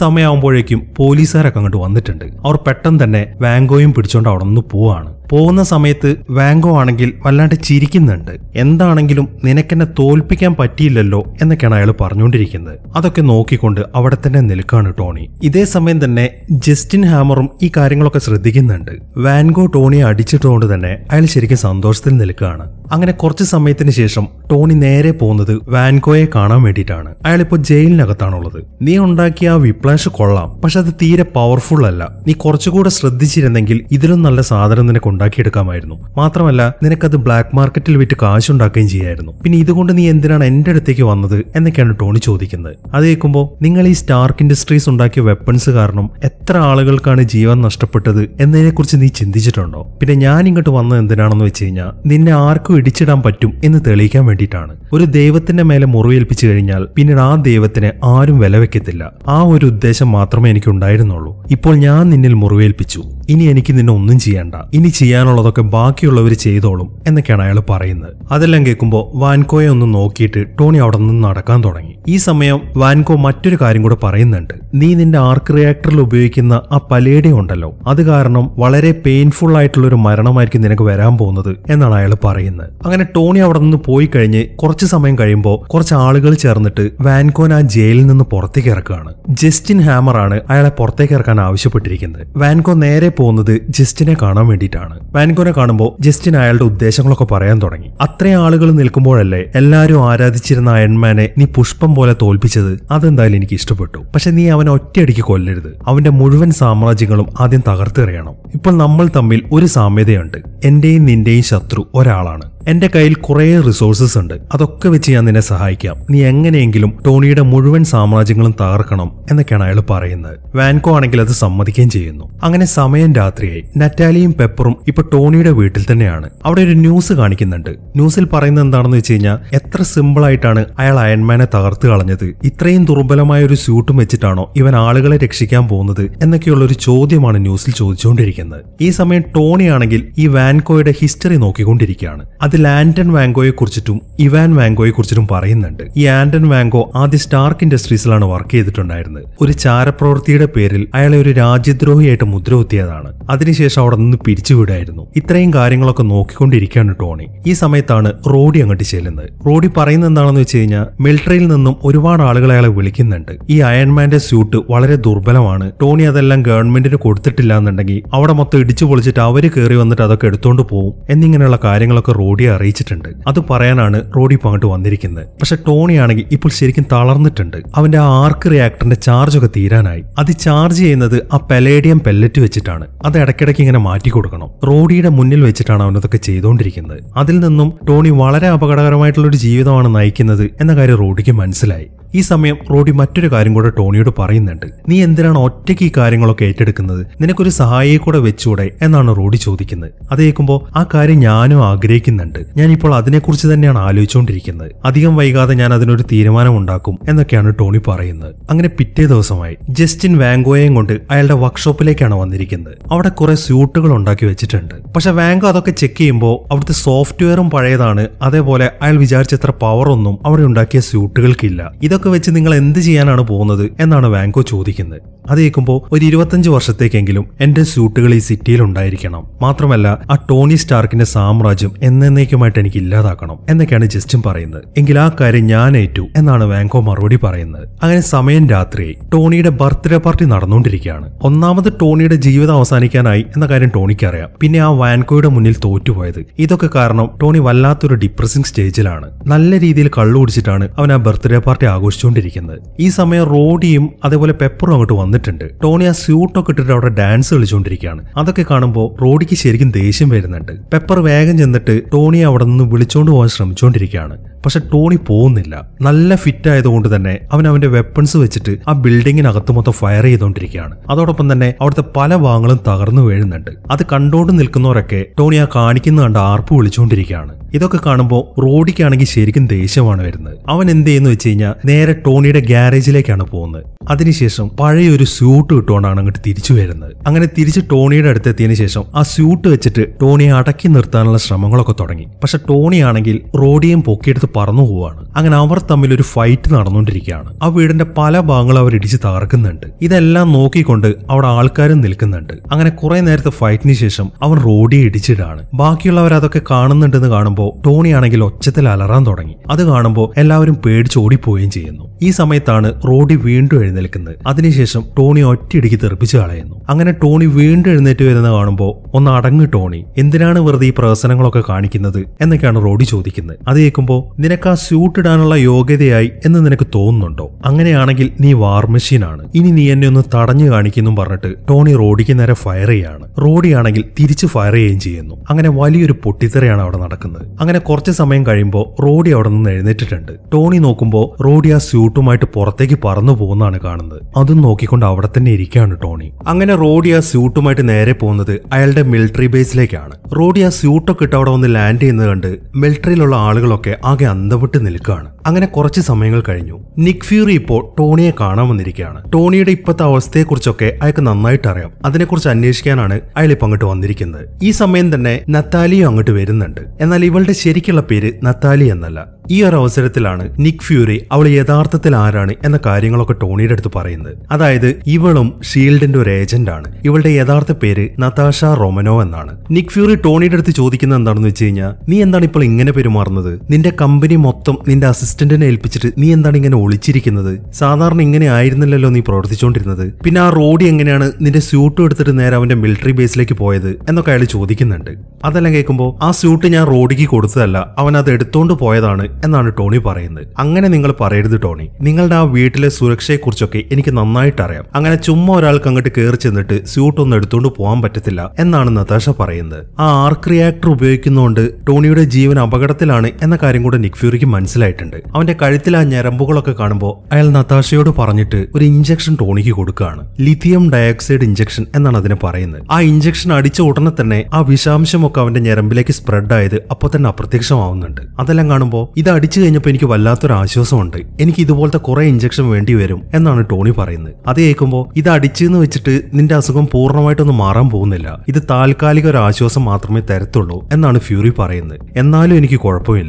സമയമാകുമ്പോഴേക്കും പോലീസുകാരെ അങ്ങോട്ട് വന്നിട്ടുണ്ട് അവർ പെട്ടെന്ന് തന്നെ വാങ്കോയും പിടിച്ചോണ്ട് അവിടെ നിന്ന് പോവാണ് പോകുന്ന സമയത്ത് വാങ്കോ ആണെങ്കിൽ വല്ലാണ്ട് ചിരിക്കുന്നുണ്ട് എന്താണെങ്കിലും നിനക്കെന്നെ തോൽപ്പിക്കാൻ പറ്റിയില്ലല്ലോ എന്നൊക്കെയാണ് അയാൾ പറഞ്ഞുകൊണ്ടിരിക്കുന്നത് അതൊക്കെ നോക്കിക്കൊണ്ട് അവിടെ തന്നെ നിൽക്കാണ് ടോണി ഇതേ സമയം തന്നെ ജസ്റ്റിൻ ഹാമറും ഈ കാര്യങ്ങളൊക്കെ ശ്രദ്ധിക്കുന്നുണ്ട് വാൻഗോ ടോണിയെ അടിച്ചിട്ടുകൊണ്ട് തന്നെ അയാൾ ശരിക്കും സന്തോഷത്തിൽ നിൽക്കുകയാണ് അങ്ങനെ കുറച്ച് സമയത്തിന് ശേഷം ടോണി നേരെ പോകുന്നത് വാൻകോയെ കാണാൻ വേണ്ടിയിട്ടാണ് അയാളിപ്പോൾ ജയിലിനകത്താണുള്ളത് നീ ഉണ്ടാക്കിയ ആ വിപ്ലാഷ് കൊള്ളാം പക്ഷെ അത് തീരെ പവർഫുൾ അല്ല നീ കുറച്ചുകൂടെ ശ്രദ്ധിച്ചിരുന്നെങ്കിൽ ഇതിലും നല്ല സാധനം ഉണ്ടാക്കിയെടുക്കാമായിരുന്നു മാത്രമല്ല നിനക്കത് ബ്ലാക്ക് മാർക്കറ്റിൽ വിറ്റ് ഉണ്ടാക്കുകയും ചെയ്യായിരുന്നു പിന്നെ ഇതുകൊണ്ട് നീ എന്തിനാണ് എന്റെ അടുത്തേക്ക് വന്നത് എന്നൊക്കെയാണ് ടോണി ചോദിക്കുന്നത് അത് കേൾക്കുമ്പോൾ നിങ്ങൾ ഈ സ്റ്റാർക്ക് ഇൻഡസ്ട്രീസ് ഉണ്ടാക്കിയ വെപ്പൺസ് കാരണം എത്ര ആളുകൾക്കാണ് ജീവൻ നഷ്ടപ്പെട്ടത് എന്നതിനെക്കുറിച്ച് നീ ചിന്തിച്ചിട്ടുണ്ടോ പിന്നെ ഞാൻ ഇങ്ങോട്ട് വന്നത് എന്തിനാണെന്ന് വെച്ച് കഴിഞ്ഞാൽ നിന്നെ ആർക്കും ഇടിച്ചിടാൻ പറ്റും എന്ന് തെളിയിക്കാൻ വേണ്ടിയിട്ടാണ് ഒരു ദൈവത്തിന്റെ മേലെ മുറിവേൽപ്പിച്ചു കഴിഞ്ഞാൽ പിന്നീട് ആ ദൈവത്തിനെ ആരും വില വെക്കത്തില്ല ആ ഒരു ഉദ്ദേശം മാത്രമേ എനിക്ക് ഉണ്ടായിരുന്നുള്ളൂ ഇപ്പോൾ ഞാൻ നിന്നിൽ മുറിവേൽപ്പിച്ചു ഇനി എനിക്ക് നിന്നെ ഒന്നും ചെയ്യണ്ട ഇനി ചെയ്യാനുള്ളതൊക്കെ ബാക്കിയുള്ളവർ ചെയ്തോളും എന്നൊക്കെയാണ് അയാൾ പറയുന്നത് അതെല്ലാം കേൾക്കുമ്പോൾ വാൻകോയെ ഒന്ന് നോക്കിയിട്ട് ടോണി അവിടെ നിന്ന് നടക്കാൻ തുടങ്ങി ഈ സമയം വാൻകോ മറ്റൊരു കാര്യം കൂടെ പറയുന്നുണ്ട് നീ നിന്റെ ആർക്ക് റിയാക്ടറിൽ ഉപയോഗിക്കുന്ന ആ പലേടിയും ഉണ്ടല്ലോ അത് കാരണം വളരെ പെയിൻഫുൾ ആയിട്ടുള്ള ഒരു മരണമായിരിക്കും നിനക്ക് വരാൻ പോകുന്നത് എന്നാണ് അയാൾ പറയുന്നത് അങ്ങനെ ടോണി അവിടെ നിന്ന് പോയി കഴിഞ്ഞ് കുറച്ച് സമയം കഴിയുമ്പോൾ കുറച്ച് ആളുകൾ ചേർന്നിട്ട് വാൻകോൻ ആ ജയിലിൽ നിന്ന് പുറത്തേക്ക് ഇറക്കുകയാണ് ജസ്റ്റിൻ ഹാമർ ആണ് അയാളെ പുറത്തേക്ക് ഇറക്കാൻ ആവശ്യപ്പെട്ടിരിക്കുന്നത് വാൻകോ നേരെ പോകുന്നത് ജസ്റ്റിനെ കാണാൻ വേണ്ടിയിട്ടാണ് ആണ് വാൻഗോനെ കാണുമ്പോൾ ജസ്റ്റിൻ അയാളുടെ ഉദ്ദേശങ്ങളൊക്കെ പറയാൻ തുടങ്ങി അത്രയും ആളുകൾ നിൽക്കുമ്പോഴല്ലേ എല്ലാവരും ആരാധിച്ചിരുന്ന അയൺമാനെ നീ പുഷ്പം പോലെ തോൽപ്പിച്ചത് അതെന്തായാലും എനിക്ക് ഇഷ്ടപ്പെട്ടു പക്ഷെ നീ അവനെ ഒറ്റയടിക്ക് കൊല്ലരുത് അവന്റെ മുഴുവൻ സാമ്രാജ്യങ്ങളും ആദ്യം തകർത്തെറിയണം ഇപ്പോൾ നമ്മൾ തമ്മിൽ ഒരു സാമ്യതയുണ്ട് എന്റെയും നിന്റെയും ശത്രു ഒരാളാണ് എന്റെ കയ്യിൽ കുറേ റിസോഴ്സസ് ഉണ്ട് അതൊക്കെ വെച്ച് ഞാൻ നിന്നെ സഹായിക്കാം നീ എങ്ങനെയെങ്കിലും ടോണിയുടെ മുഴുവൻ സാമ്രാജ്യങ്ങളും തകർക്കണം എന്നൊക്കെയാണ് അയാൾ പറയുന്നത് വാൻകോ ആണെങ്കിൽ അത് സമ്മതിക്കുകയും ചെയ്യുന്നു അങ്ങനെ സമയം രാത്രിയായി നറ്റാലിയും പെപ്പറും ഇപ്പൊ ടോണിയുടെ വീട്ടിൽ തന്നെയാണ് അവിടെ ഒരു ന്യൂസ് കാണിക്കുന്നുണ്ട് ന്യൂസിൽ പറയുന്നത് എന്താണെന്ന് വെച്ച് കഴിഞ്ഞാൽ എത്ര സിമ്പിൾ ആയിട്ടാണ് അയാൾ അയൺമാനെ തകർത്ത് കളഞ്ഞത് ഇത്രയും ദുർബലമായ ഒരു സ്യൂട്ടും വെച്ചിട്ടാണോ ഇവൻ ആളുകളെ രക്ഷിക്കാൻ പോകുന്നത് എന്നൊക്കെയുള്ള ഒരു ചോദ്യമാണ് ന്യൂസിൽ ചോദിച്ചുകൊണ്ടിരിക്കുന്നത് ഈ സമയം ടോണി ആണെങ്കിൽ ഈ വാൻകോയുടെ ഹിസ്റ്ററി നോക്കിക്കൊണ്ടിരിക്കുകയാണ് അതിൽ ആന്റൺ കുറിച്ചിട്ടും ഇവാൻ കുറിച്ചിട്ടും പറയുന്നുണ്ട് ഈ ആന്റൺ വാങ്കോ ആദ്യ സ്റ്റാർക്ക് ഇൻഡസ്ട്രീസിലാണ് വർക്ക് ചെയ്തിട്ടുണ്ടായിരുന്നത് ഒരു ചാരപ്രവൃത്തിയുടെ പേരിൽ അയാളെ ഒരു രാജ്യദ്രോഹിയായിട്ട് മുദ്രകുത്തിയതാണ് അതിനുശേഷം അവിടെ നിന്ന് പിരിച്ചുവിടായിരുന്നു ഇത്രയും കാര്യങ്ങളൊക്കെ നോക്കിക്കൊണ്ടിരിക്കുകയാണ് ടോണി ഈ സമയത്താണ് റോഡി അങ്ങോട്ട് ചെല്ലുന്നത് റോഡി പറയുന്നത് എന്താണെന്ന് വെച്ച് കഴിഞ്ഞാൽ മിലിറ്ററിയിൽ നിന്നും ഒരുപാട് ആളുകൾ അയാളെ വിളിക്കുന്നുണ്ട് ഈ അയൺമാന്റെ സ്യൂട്ട് വളരെ ദുർബലമാണ് ടോണി അതെല്ലാം ഗവൺമെന്റിന് കൊടുത്തിട്ടില്ല എന്നുണ്ടെങ്കിൽ അവിടെ മൊത്തം ഇടിച്ചു പൊളിച്ചിട്ട് അവർ കയറി വന്നിട്ട് അതൊക്കെ എടുത്തോണ്ട് പോകും എന്നിങ്ങനെയുള്ള കാര്യങ്ങളൊക്കെ റോഡി റോഡിയെ അറിയിച്ചിട്ടുണ്ട് അത് പറയാനാണ് റോഡി അങ്ങോട്ട് വന്നിരിക്കുന്നത് പക്ഷെ ടോണി ആണെങ്കിൽ ഇപ്പോൾ ശരിക്കും തളർന്നിട്ടുണ്ട് അവന്റെ ആ ആർക്ക് റിയാക്ടറിന്റെ ചാർജ് ഒക്കെ തീരാനായി അത് ചാർജ് ചെയ്യുന്നത് ആ പെലേഡിയം പെല്ലറ്റ് വെച്ചിട്ടാണ് അത് ഇടയ്ക്കിടയ്ക്ക് ഇങ്ങനെ മാറ്റി കൊടുക്കണം റോഡിയുടെ മുന്നിൽ വെച്ചിട്ടാണ് അവനതൊക്കെ ചെയ്തുകൊണ്ടിരിക്കുന്നത് അതിൽ നിന്നും ടോണി വളരെ അപകടകരമായിട്ടുള്ള ഒരു ജീവിതമാണ് നയിക്കുന്നത് എന്ന കാര്യം റോഡിക്ക് മനസ്സിലായി ഈ സമയം റോഡി മറ്റൊരു കാര്യം കൂടെ ടോണിയോട് പറയുന്നുണ്ട് നീ എന്തിനാണ് ഒറ്റയ്ക്ക് ഈ കാര്യങ്ങളൊക്കെ ഏറ്റെടുക്കുന്നത് നിനക്കൊരു സഹായിയെ കൂടെ വെച്ചുകൂടെ എന്നാണ് റോഡി ചോദിക്കുന്നത് അത് കേൾക്കുമ്പോൾ ആ കാര്യം ഞാനും ആഗ്രഹിക്കുന്നുണ്ട് ഞാനിപ്പോൾ അതിനെക്കുറിച്ച് തന്നെയാണ് ആലോചിച്ചുകൊണ്ടിരിക്കുന്നത് അധികം വൈകാതെ ഞാൻ അതിനൊരു തീരുമാനം ഉണ്ടാക്കും എന്നൊക്കെയാണ് ടോണി പറയുന്നത് അങ്ങനെ പിറ്റേ ദിവസമായി ജസ്റ്റിൻ വാങ്കോയെയും കൊണ്ട് അയാളുടെ വർക്ക്ഷോപ്പിലേക്കാണ് വന്നിരിക്കുന്നത് അവിടെ കുറെ സ്യൂട്ടുകൾ ഉണ്ടാക്കി വെച്ചിട്ടുണ്ട് പക്ഷെ വാങ്കോ അതൊക്കെ ചെക്ക് ചെയ്യുമ്പോൾ അവിടുത്തെ സോഫ്റ്റ്വെയറും പഴയതാണ് അതേപോലെ അയാൾ വിചാരിച്ചത്ര പവറൊന്നും അവിടെ ഉണ്ടാക്കിയ സ്യൂട്ടുകൾക്കില്ല ഇതൊക്കെ ഇതൊക്കെ വെച്ച് നിങ്ങൾ എന്ത് ചെയ്യാനാണ് പോകുന്നത് എന്നാണ് വാങ്കോ ചോദിക്കുന്നത് അതേക്കുമ്പോൾ ഒരു ഇരുപത്തഞ്ച് വർഷത്തേക്കെങ്കിലും എന്റെ സ്യൂട്ടുകൾ ഈ സിറ്റിയിൽ ഉണ്ടായിരിക്കണം മാത്രമല്ല ആ ടോണി സ്റ്റാർക്കിന്റെ സാമ്രാജ്യം എന്നേക്കുമായിട്ട് എനിക്ക് ഇല്ലാതാക്കണം എന്നൊക്കെയാണ് ജസ്റ്റും പറയുന്നത് എങ്കിൽ ആ കാര്യം ഞാൻ ഏറ്റു എന്നാണ് വാങ്കോ മറുപടി പറയുന്നത് അങ്ങനെ സമയം രാത്രി ടോണിയുടെ ബർത്ത്ഡേ പാർട്ടി നടന്നുകൊണ്ടിരിക്കുകയാണ് ഒന്നാമത് ടോണിയുടെ ജീവിതം അവസാനിക്കാനായി എന്ന കാര്യം ടോണിക്ക് അറിയാം പിന്നെ ആ വാൻകോയുടെ മുന്നിൽ തോറ്റുപോയത് ഇതൊക്കെ കാരണം ടോണി വല്ലാത്തൊരു ഡിപ്രസിംഗ് സ്റ്റേജിലാണ് നല്ല രീതിയിൽ കള്ളു കുടിച്ചിട്ടാണ് അവൻ ആ ബർത്ത്ഡേ പാർട്ടി ആഘോഷിച്ചുകൊണ്ടിരിക്കുന്നത് ഈ സമയം റോഡിയും അതേപോലെ പെപ്പറും അങ്ങോട്ട് വന്നിട്ടുണ്ട് ടോണി ആ സ്യൂട്ടൊക്കെ ഇട്ടിട്ട് അവിടെ ഡാൻസ് കളിച്ചുകൊണ്ടിരിക്കുകയാണ് അതൊക്കെ കാണുമ്പോൾ റോഡിക്ക് ശരിക്കും ദേഷ്യം വരുന്നുണ്ട് പെപ്പർ വേഗം ചെന്നിട്ട് ടോണി അവിടെ നിന്ന് വിളിച്ചോണ്ട് പോകാൻ ശ്രമിച്ചുകൊണ്ടിരിക്കുകയാണ് പക്ഷെ ടോണി പോകുന്നില്ല നല്ല ഫിറ്റ് ആയതുകൊണ്ട് തന്നെ അവൻ അവന്റെ വെപ്പൺസ് വെച്ചിട്ട് ആ ബിൽഡിങ്ങിനകത്ത് മൊത്തം ഫയർ ചെയ്തുകൊണ്ടിരിക്കുകയാണ് അതോടൊപ്പം തന്നെ അവിടുത്തെ പല ഭാഗങ്ങളും തകർന്നു വീഴുന്നുണ്ട് അത് കണ്ടോണ്ട് നിൽക്കുന്നവരൊക്കെ ടോണി ആ കാണിക്കുന്ന കണ്ട് ആർപ്പ് വിളിച്ചുകൊണ്ടിരിക്കുകയാണ് ഇതൊക്കെ കാണുമ്പോൾ റോഡിക്കാണെങ്കിൽ ശരിക്കും ദേഷ്യമാണ് വരുന്നത് അവൻ എന്ത് ചെയ്യുന്നു വെച്ച് കഴിഞ്ഞാൽ നേരെ ടോണിയുടെ ഗ്യാരേജിലേക്കാണ് പോകുന്നത് അതിനുശേഷം പഴയ ഒരു സ്യൂട്ട് കിട്ടുകൊണ്ടാണ് അങ്ങോട്ട് തിരിച്ചു വരുന്നത് അങ്ങനെ തിരിച്ച് ടോണിയുടെ അടുത്തെത്തിയതിനു ശേഷം ആ സ്യൂട്ട് വെച്ചിട്ട് ടോണിയെ അടക്കി നിർത്താനുള്ള ശ്രമങ്ങളൊക്കെ തുടങ്ങി പക്ഷെ ടോണി ആണെങ്കിൽ റോഡിയും പൊക്കിയെടുത്ത് പറന്നു പോവാണ് അങ്ങനെ അവർ തമ്മിൽ ഒരു ഫൈറ്റ് നടന്നുകൊണ്ടിരിക്കുകയാണ് ആ വീടിന്റെ പല ഭാഗങ്ങളും അവർ ഇടിച്ച് തകർക്കുന്നുണ്ട് ഇതെല്ലാം നോക്കിക്കൊണ്ട് അവിടെ ആൾക്കാരും നിൽക്കുന്നുണ്ട് അങ്ങനെ കുറെ നേരത്തെ ഫൈറ്റിന് ശേഷം അവൻ റോഡി ഇടിച്ചിടാണ് ബാക്കിയുള്ളവർ അതൊക്കെ കാണുന്നുണ്ടെന്ന് കാണുമ്പോൾ ടോണി ആണെങ്കിൽ ഒച്ചത്തിൽ അലറാൻ തുടങ്ങി അത് കാണുമ്പോൾ എല്ലാവരും പേടിച്ച് ഓടിപ്പോവുകയും ചെയ്യുന്നു ഈ സമയത്താണ് റോഡി വീണ്ടും എഴുന്നേൽക്കുന്നത് അതിനുശേഷം ടോണി ഒറ്റയിടിക്ക് തെറിപ്പിച്ച് കളയുന്നു അങ്ങനെ ടോണി വീണ്ടും എഴുന്നേറ്റ് വരുന്ന കാണുമ്പോൾ ഒന്ന് അടങ്ങ് ടോണി എന്തിനാണ് വെറുതെ ഈ പ്രഹസനങ്ങളൊക്കെ കാണിക്കുന്നത് എന്നൊക്കെയാണ് റോഡി ചോദിക്കുന്നത് അത് കേൾക്കുമ്പോൾ നിനക്ക് ആ സ്യൂട്ട് ഇടാനുള്ള യോഗ്യതയായി എന്ന് നിനക്ക് തോന്നുന്നുണ്ടോ അങ്ങനെയാണെങ്കിൽ നീ വാർ മെഷീനാണ് ഇനി നീ എന്നെ ഒന്ന് തടഞ്ഞു കാണിക്കുന്നു പറഞ്ഞിട്ട് ടോണി റോഡിക്ക് നേരെ ഫയർ ചെയ്യാണ് റോഡിയാണെങ്കിൽ തിരിച്ച് ഫയർ ചെയ്യുകയും ചെയ്യുന്നു അങ്ങനെ വലിയൊരു പൊട്ടിത്തെറയാണ് അവിടെ നടക്കുന്നത് അങ്ങനെ കുറച്ച് സമയം കഴിയുമ്പോൾ റോഡി അവിടെ നിന്ന് എഴുന്നേറ്റിട്ടുണ്ട് ടോണി നോക്കുമ്പോൾ റോഡി ആ സ്യൂട്ടുമായിട്ട് പുറത്തേക്ക് പറന്നു പോകുന്നതാണ് കാണുന്നത് അതും നോക്കിക്കൊണ്ട് അവിടെ തന്നെ ഇരിക്കുകയാണ് ടോണി അങ്ങനെ റോഡി ആ സ്യൂട്ടുമായിട്ട് നേരെ പോകുന്നത് അയാളുടെ മിലിറ്ററി ബേസിലേക്കാണ് റോഡി ആ സ്യൂട്ടൊക്കെ ഇട്ട് അവിടെ വന്ന് ലാൻഡ് ചെയ്യുന്നത് കണ്ട് മിലിറ്ററിയിലുള്ള ആളുകളൊക്കെ ആകെ അന്തപ്പെട്ട് നിൽക്കുക നിൽക്കുകയാണ് അങ്ങനെ കുറച്ച് സമയങ്ങൾ കഴിഞ്ഞു നിക് ഫ്യൂറി ഇപ്പോൾ ടോണിയെ കാണാൻ വന്നിരിക്കുകയാണ് ടോണിയുടെ ഇപ്പോഴത്തെ അവസ്ഥയെക്കുറിച്ചൊക്കെ അയാൾക്ക് നന്നായിട്ട് അറിയാം അതിനെക്കുറിച്ച് അന്വേഷിക്കാനാണ് അയാൾ ഇപ്പം അങ്ങോട്ട് വന്നിരിക്കുന്നത് ഈ സമയം തന്നെ നത്താലിയും അങ്ങോട്ട് വരുന്നുണ്ട് എന്നാൽ ഇവളുടെ ശരിക്കുള്ള പേര് നത്താലി എന്നല്ല ഈ ഒരു അവസരത്തിലാണ് നിക് ഫ്യൂറി അവൾ യഥാർത്ഥത്തിൽ ആരാണ് എന്ന കാര്യങ്ങളൊക്കെ ടോണിയുടെ അടുത്ത് പറയുന്നത് അതായത് ഇവളും ഷീൽഡിന്റെ ഒരു ഏജന്റാണ് ഇവളുടെ യഥാർത്ഥ പേര് നതാഷ റൊമനോ എന്നാണ് നിക് ഫ്യൂറി ടോണിയുടെ അടുത്ത് ചോദിക്കുന്നത് എന്താണെന്ന് വെച്ച് കഴിഞ്ഞാൽ നീ എന്താണ് ഇപ്പോൾ ഇങ്ങനെ പെരുമാറുന്നത് നിന്റെ കമ്പനി മൊത്തം നിന്റെ നിന്റെ അസിസ്റ്റന്റിനെ ഏൽപ്പിച്ചിട്ട് നീ എന്താണ് ഇങ്ങനെ ഒളിച്ചിരിക്കുന്നത് സാധാരണ ഇങ്ങനെ ആയിരുന്നില്ലല്ലോ നീ പ്രവർത്തിച്ചോണ്ടിരുന്നത് പിന്നെ ആ റോഡി എങ്ങനെയാണ് നിന്റെ സ്യൂട്ട് എടുത്തിട്ട് നേരെ അവന്റെ മിലിറ്ററി ബേസിലേക്ക് പോയത് എന്നൊക്കെ അയാൾ ചോദിക്കുന്നുണ്ട് അതെല്ലാം കേൾക്കുമ്പോൾ ആ സ്യൂട്ട് ഞാൻ റോഡിക്ക് കൊടുത്തതല്ല അവൻ അത് എടുത്തോണ്ട് പോയതാണ് എന്നാണ് ടോണി പറയുന്നത് അങ്ങനെ നിങ്ങൾ പറയരുത് ടോണി നിങ്ങളുടെ ആ വീട്ടിലെ സുരക്ഷയെക്കുറിച്ചൊക്കെ എനിക്ക് നന്നായിട്ട് അറിയാം അങ്ങനെ ചുമ്മാ ഒരാൾക്ക് അങ്ങോട്ട് കയറി ചെന്നിട്ട് സ്യൂട്ട് ഒന്നും എടുത്തോണ്ട് പോകാൻ പറ്റത്തില്ല എന്നാണ് നതാഷ പറയുന്നത് ആ ആർക്ക് റിയാക്ടർ ഉപയോഗിക്കുന്നതുകൊണ്ട് ടോണിയുടെ ജീവൻ അപകടത്തിലാണ് എന്ന കാര്യം കൂടെ നിക് മനസ്സിലായി ആയിട്ടുണ്ട് അവന്റെ കഴുത്തിൽ ആ ഞരമ്പുകളൊക്കെ കാണുമ്പോൾ അയാൾ നതാശയോട് പറഞ്ഞിട്ട് ഒരു ഇഞ്ചക്ഷൻ ടോണിക്ക് കൊടുക്കുകയാണ് ലിഥിയം ഡയോക്സൈഡ് ഇഞ്ചക്ഷൻ എന്നാണ് അതിനെ പറയുന്നത് ആ ഇഞ്ചക്ഷൻ അടിച്ച ഉടനെ തന്നെ ആ വിഷാംശമൊക്കെ അവന്റെ ഞരമ്പിലേക്ക് സ്പ്രെഡ് ആയത് അപ്പൊ തന്നെ അപ്രത്യക്ഷമാവുന്നുണ്ട് അതെല്ലാം കാണുമ്പോൾ ഇത് അടിച്ചു കഴിഞ്ഞപ്പോൾ എനിക്ക് വല്ലാത്തൊരു ആശ്വാസമുണ്ട് എനിക്ക് ഇതുപോലത്തെ കുറെ ഇഞ്ചക്ഷൻ വേണ്ടി വരും എന്നാണ് ടോണി പറയുന്നത് അത് കേൾക്കുമ്പോൾ ഇത് അടിച്ചെന്ന് വെച്ചിട്ട് നിന്റെ അസുഖം പൂർണ്ണമായിട്ടൊന്നും മാറാൻ പോകുന്നില്ല ഇത് താൽക്കാലിക ഒരു ആശ്വാസം മാത്രമേ തരത്തുള്ളൂ എന്നാണ് ഫ്യൂറി പറയുന്നത് എന്നാലും എനിക്ക് കുഴപ്പമില്ല